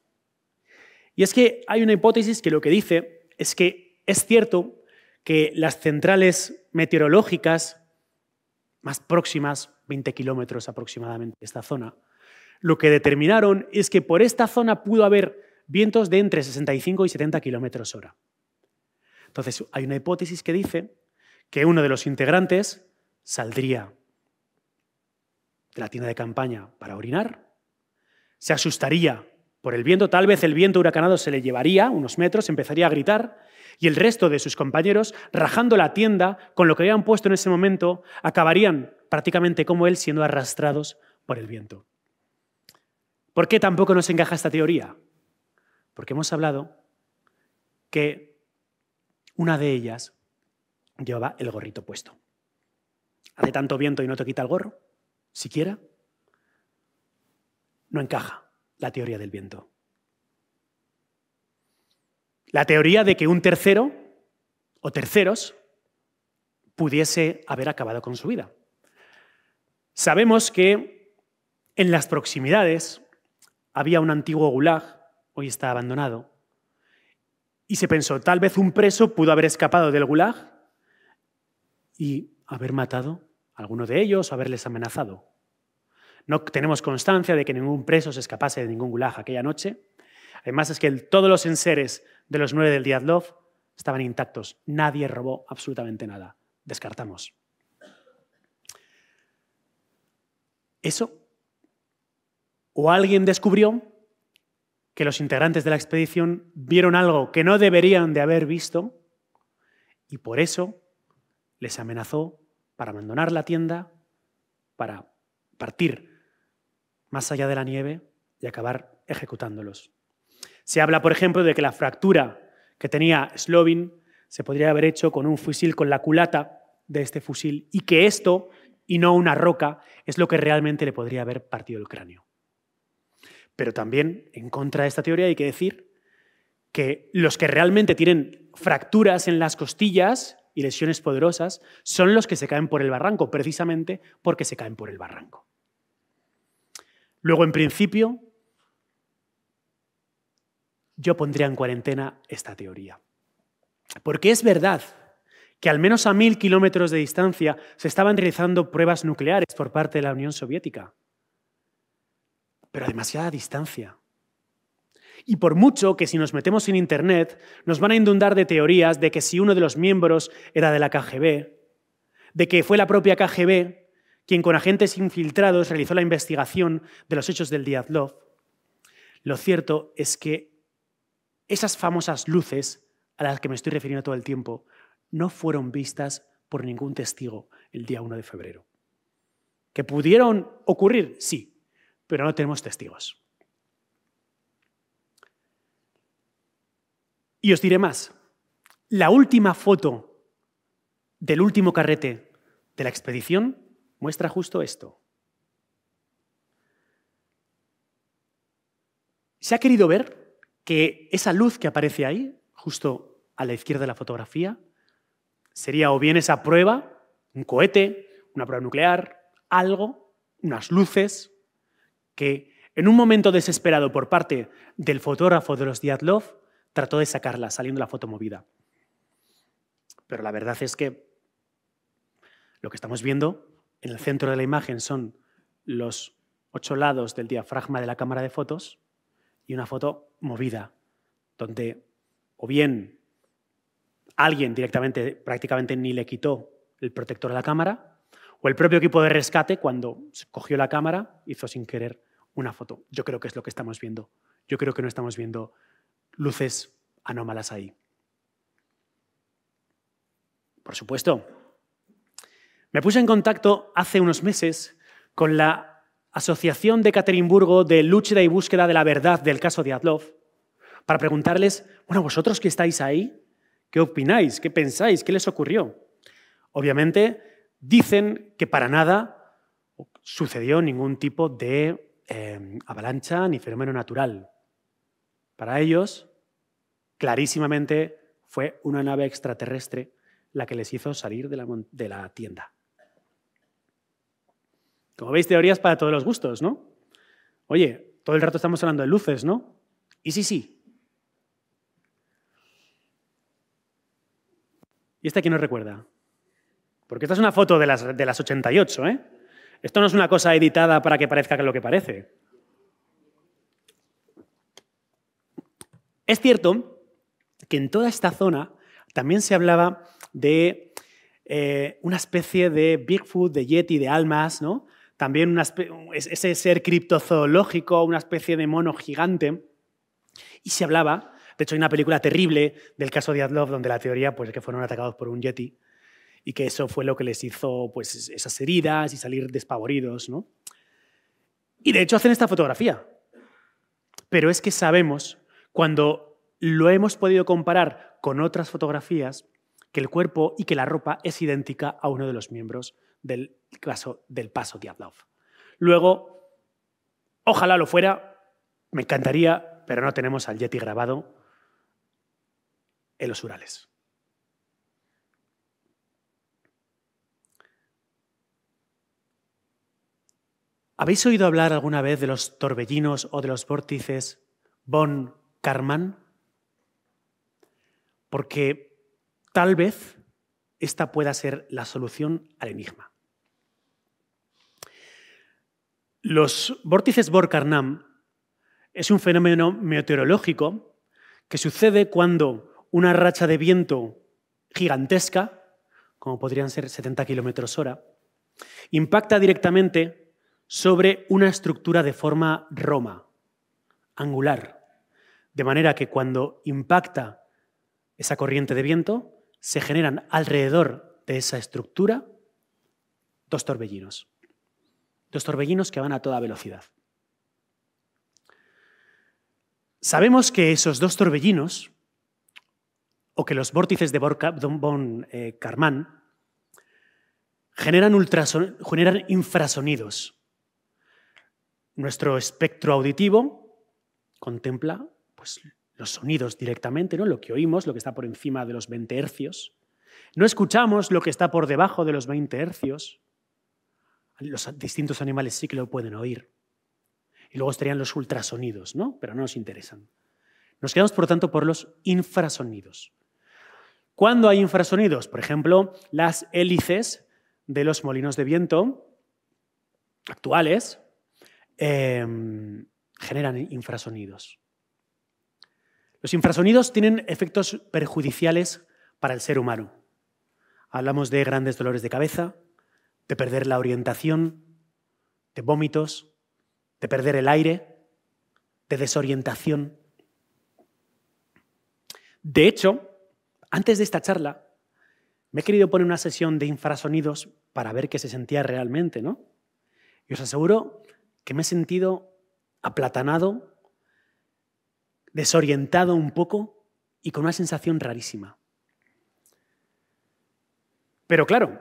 Y es que hay una hipótesis que lo que dice es que es cierto que las centrales meteorológicas más próximas, 20 kilómetros aproximadamente de esta zona, lo que determinaron es que por esta zona pudo haber vientos de entre 65 y 70 kilómetros hora. Entonces, hay una hipótesis que dice que uno de los integrantes saldría de la tienda de campaña para orinar se asustaría por el viento, tal vez el viento huracanado se le llevaría unos metros, empezaría a gritar, y el resto de sus compañeros, rajando la tienda con lo que habían puesto en ese momento, acabarían prácticamente como él siendo arrastrados por el viento. ¿Por qué tampoco nos encaja esta teoría? Porque hemos hablado que una de ellas llevaba el gorrito puesto. Hace tanto viento y no te quita el gorro, siquiera no encaja la teoría del viento. La teoría de que un tercero o terceros pudiese haber acabado con su vida. Sabemos que en las proximidades había un antiguo gulag, hoy está abandonado, y se pensó, tal vez un preso pudo haber escapado del gulag y haber matado a alguno de ellos o haberles amenazado. No tenemos constancia de que ningún preso se escapase de ningún gulag aquella noche. Además es que todos los enseres de los nueve del Diatlov estaban intactos. Nadie robó absolutamente nada. Descartamos. Eso o alguien descubrió que los integrantes de la expedición vieron algo que no deberían de haber visto y por eso les amenazó para abandonar la tienda, para partir más allá de la nieve y acabar ejecutándolos. Se habla, por ejemplo, de que la fractura que tenía Slovin se podría haber hecho con un fusil, con la culata de este fusil, y que esto, y no una roca, es lo que realmente le podría haber partido el cráneo. Pero también, en contra de esta teoría, hay que decir que los que realmente tienen fracturas en las costillas y lesiones poderosas son los que se caen por el barranco, precisamente porque se caen por el barranco. Luego, en principio, yo pondría en cuarentena esta teoría. Porque es verdad que al menos a mil kilómetros de distancia se estaban realizando pruebas nucleares por parte de la Unión Soviética, pero a demasiada distancia. Y por mucho que si nos metemos en Internet nos van a inundar de teorías de que si uno de los miembros era de la KGB, de que fue la propia KGB quien con agentes infiltrados realizó la investigación de los hechos del Love. lo cierto es que esas famosas luces a las que me estoy refiriendo todo el tiempo no fueron vistas por ningún testigo el día 1 de febrero. ¿Que pudieron ocurrir? Sí, pero no tenemos testigos. Y os diré más. La última foto del último carrete de la expedición muestra justo esto. Se ha querido ver que esa luz que aparece ahí, justo a la izquierda de la fotografía, sería o bien esa prueba, un cohete, una prueba nuclear, algo, unas luces, que en un momento desesperado por parte del fotógrafo de los Diatlov, trató de sacarla saliendo la foto movida. Pero la verdad es que lo que estamos viendo en el centro de la imagen son los ocho lados del diafragma de la cámara de fotos y una foto movida, donde o bien alguien directamente prácticamente ni le quitó el protector de la cámara, o el propio equipo de rescate cuando cogió la cámara hizo sin querer una foto. Yo creo que es lo que estamos viendo. Yo creo que no estamos viendo luces anómalas ahí. Por supuesto, me puse en contacto hace unos meses con la Asociación de Caterimburgo de Lucha y Búsqueda de la Verdad del caso de Adlov para preguntarles, bueno, vosotros que estáis ahí, ¿qué opináis? ¿Qué pensáis? ¿Qué les ocurrió? Obviamente, dicen que para nada sucedió ningún tipo de eh, avalancha ni fenómeno natural. Para ellos, clarísimamente fue una nave extraterrestre la que les hizo salir de la tienda. Como veis, teorías para todos los gustos, ¿no? Oye, todo el rato estamos hablando de luces, ¿no? Y sí, sí. ¿Y esta quién nos recuerda? Porque esta es una foto de las, de las 88, ¿eh? Esto no es una cosa editada para que parezca lo que parece. Es cierto que en toda esta zona también se hablaba de eh, una especie de Bigfoot, de Yeti, de almas, ¿no? también ese ser criptozoológico, una especie de mono gigante. Y se hablaba, de hecho hay una película terrible del caso de Adlov, donde la teoría pues, es que fueron atacados por un yeti y que eso fue lo que les hizo pues, esas heridas y salir despavoridos. Y de hecho hacen esta fotografía. Pero es que sabemos, cuando lo hemos podido comparar con otras fotografías, que el cuerpo y que la ropa es idéntica a uno de los miembros del caso del paso Diablov. Luego, ojalá lo fuera, me encantaría, pero no tenemos al Yeti grabado en los Urales. ¿Habéis oído hablar alguna vez de los torbellinos o de los vórtices von Karman? Porque tal vez esta pueda ser la solución al enigma. Los vórtices Borkarnam es un fenómeno meteorológico que sucede cuando una racha de viento gigantesca, como podrían ser 70 kilómetros hora, impacta directamente sobre una estructura de forma roma, angular, de manera que cuando impacta esa corriente de viento, se generan alrededor de esa estructura dos torbellinos los torbellinos que van a toda velocidad. Sabemos que esos dos torbellinos, o que los vórtices de von eh, Karman, generan, generan infrasonidos. Nuestro espectro auditivo contempla pues, los sonidos directamente, ¿no? lo que oímos, lo que está por encima de los 20 hercios. No escuchamos lo que está por debajo de los 20 hercios. Los distintos animales sí que lo pueden oír. Y luego estarían los ultrasonidos, ¿no? Pero no nos interesan. Nos quedamos, por tanto, por los infrasonidos. Cuando hay infrasonidos? Por ejemplo, las hélices de los molinos de viento actuales em, generan infrasonidos. Los infrasonidos tienen efectos perjudiciales para el ser humano. Hablamos de grandes dolores de cabeza, de perder la orientación, de vómitos, de perder el aire, de desorientación. De hecho, antes de esta charla, me he querido poner una sesión de infrasonidos para ver qué se sentía realmente, ¿no? Y os aseguro que me he sentido aplatanado, desorientado un poco y con una sensación rarísima. Pero claro,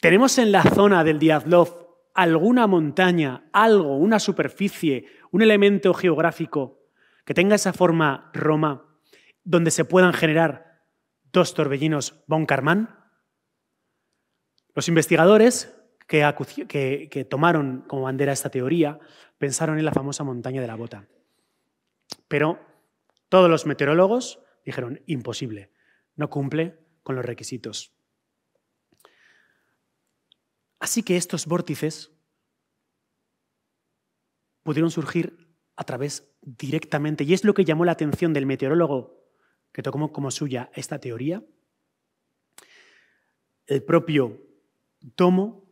¿Tenemos en la zona del diazlov alguna montaña, algo, una superficie, un elemento geográfico que tenga esa forma Roma, donde se puedan generar dos torbellinos von Karman? Los investigadores que tomaron como bandera esta teoría pensaron en la famosa montaña de la bota. Pero todos los meteorólogos dijeron, imposible, no cumple con los requisitos. Así que estos vórtices pudieron surgir a través directamente, y es lo que llamó la atención del meteorólogo que tomó como suya esta teoría, el propio tomo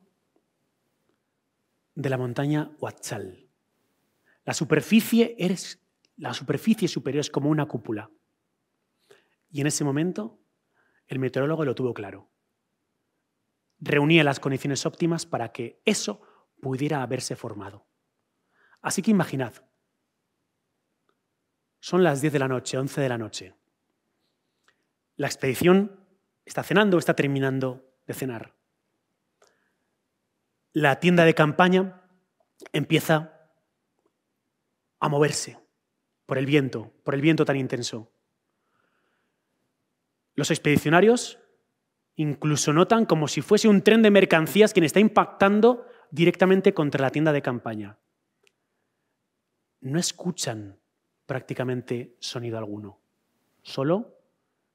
de la montaña Huachal. La superficie, la superficie superior es como una cúpula. Y en ese momento el meteorólogo lo tuvo claro reunía las condiciones óptimas para que eso pudiera haberse formado. Así que imaginad, son las 10 de la noche, 11 de la noche. La expedición está cenando, está terminando de cenar. La tienda de campaña empieza a moverse por el viento, por el viento tan intenso. Los expedicionarios Incluso notan como si fuese un tren de mercancías quien está impactando directamente contra la tienda de campaña. No escuchan prácticamente sonido alguno, solo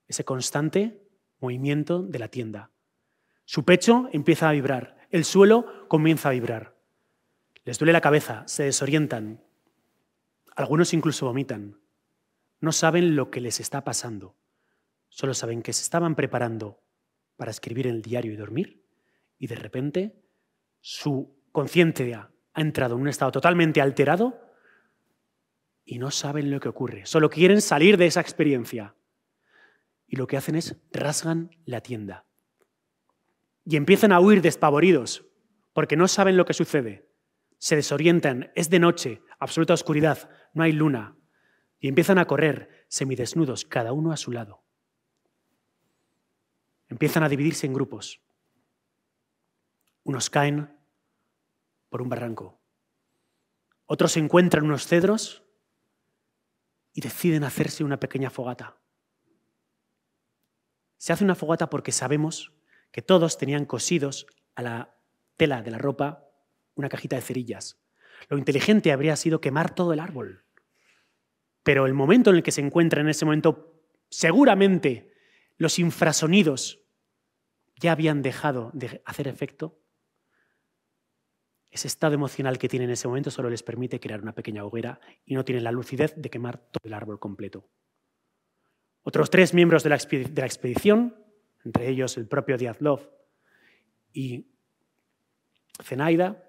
ese constante movimiento de la tienda. Su pecho empieza a vibrar, el suelo comienza a vibrar. Les duele la cabeza, se desorientan. Algunos incluso vomitan. No saben lo que les está pasando, solo saben que se estaban preparando para escribir en el diario y dormir, y de repente su conciencia ha entrado en un estado totalmente alterado y no saben lo que ocurre, solo quieren salir de esa experiencia. Y lo que hacen es rasgan la tienda. Y empiezan a huir despavoridos, porque no saben lo que sucede. Se desorientan, es de noche, absoluta oscuridad, no hay luna. Y empiezan a correr, semidesnudos, cada uno a su lado empiezan a dividirse en grupos. Unos caen por un barranco, otros encuentran unos cedros y deciden hacerse una pequeña fogata. Se hace una fogata porque sabemos que todos tenían cosidos a la tela de la ropa una cajita de cerillas. Lo inteligente habría sido quemar todo el árbol. Pero el momento en el que se encuentran en ese momento, seguramente los infrasonidos ya habían dejado de hacer efecto, ese estado emocional que tienen en ese momento solo les permite crear una pequeña hoguera y no tienen la lucidez de quemar todo el árbol completo. Otros tres miembros de la, expedición, entre ellos el propio Diatlov y Zenaida,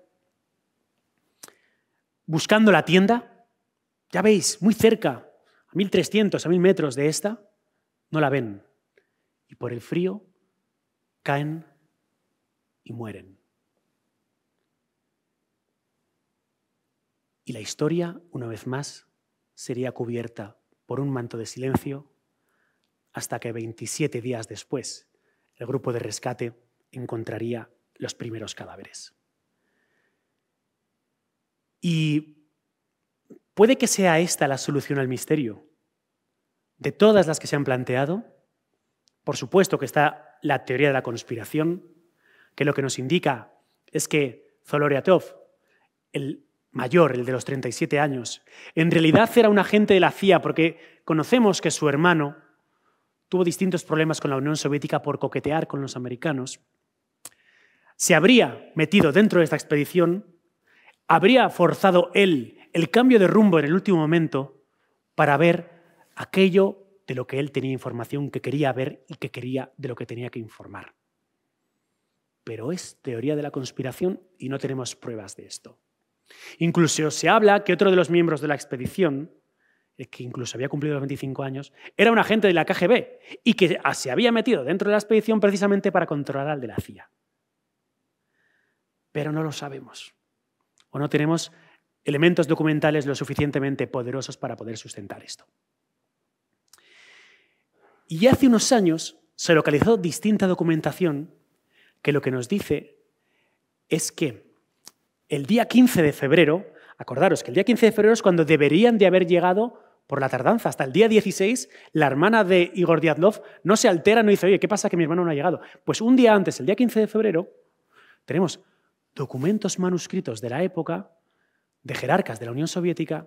buscando la tienda, ya veis, muy cerca, a 1300, a 1000 metros de esta, no la ven. Y por el frío caen y mueren. Y la historia, una vez más, sería cubierta por un manto de silencio hasta que 27 días después el grupo de rescate encontraría los primeros cadáveres. Y puede que sea esta la solución al misterio. De todas las que se han planteado, por supuesto que está la teoría de la conspiración, que lo que nos indica es que Zoloryatov, el mayor, el de los 37 años, en realidad era un agente de la CIA porque conocemos que su hermano tuvo distintos problemas con la Unión Soviética por coquetear con los americanos, se habría metido dentro de esta expedición, habría forzado él el cambio de rumbo en el último momento para ver aquello de lo que él tenía información que quería ver y que quería de lo que tenía que informar. Pero es teoría de la conspiración y no tenemos pruebas de esto. Incluso se habla que otro de los miembros de la expedición, eh, que incluso había cumplido los 25 años, era un agente de la KGB y que se había metido dentro de la expedición precisamente para controlar al de la CIA. Pero no lo sabemos. O no tenemos elementos documentales lo suficientemente poderosos para poder sustentar esto. Y hace unos años se localizó distinta documentación que lo que nos dice es que el día 15 de febrero, acordaros que el día 15 de febrero es cuando deberían de haber llegado por la tardanza. Hasta el día 16, la hermana de Igor Diatlov no se altera, no dice, oye, ¿qué pasa que mi hermano no ha llegado? Pues un día antes, el día 15 de febrero, tenemos documentos manuscritos de la época de jerarcas de la Unión Soviética,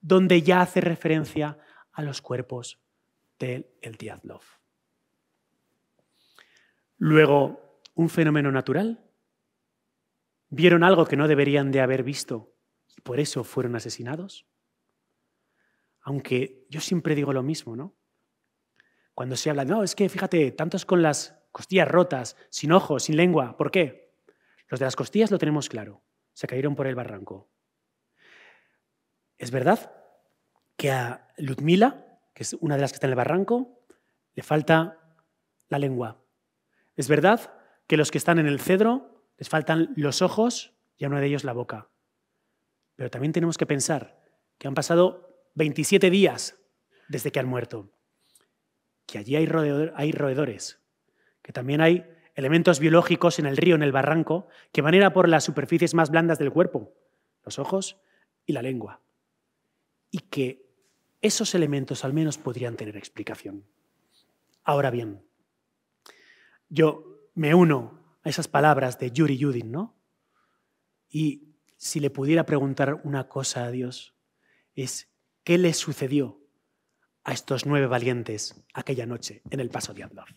donde ya hace referencia a los cuerpos el Tiazlov. Luego, un fenómeno natural. Vieron algo que no deberían de haber visto y por eso fueron asesinados. Aunque yo siempre digo lo mismo, ¿no? Cuando se habla, no, es que fíjate, tantos con las costillas rotas, sin ojos, sin lengua, ¿por qué? Los de las costillas lo tenemos claro, se cayeron por el barranco. Es verdad que a Ludmila que es una de las que está en el barranco, le falta la lengua. Es verdad que los que están en el cedro les faltan los ojos y a uno de ellos la boca. Pero también tenemos que pensar que han pasado 27 días desde que han muerto, que allí hay, roedores, que también hay elementos biológicos en el río, en el barranco, que van a ir a por las superficies más blandas del cuerpo, los ojos y la lengua. Y que esos elementos al menos podrían tener explicación. Ahora bien, yo me uno a esas palabras de Yuri Yudin, ¿no? Y si le pudiera preguntar una cosa a Dios, es ¿qué le sucedió a estos nueve valientes aquella noche en el paso de Andor?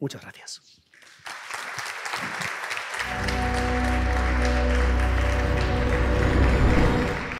Muchas gracias.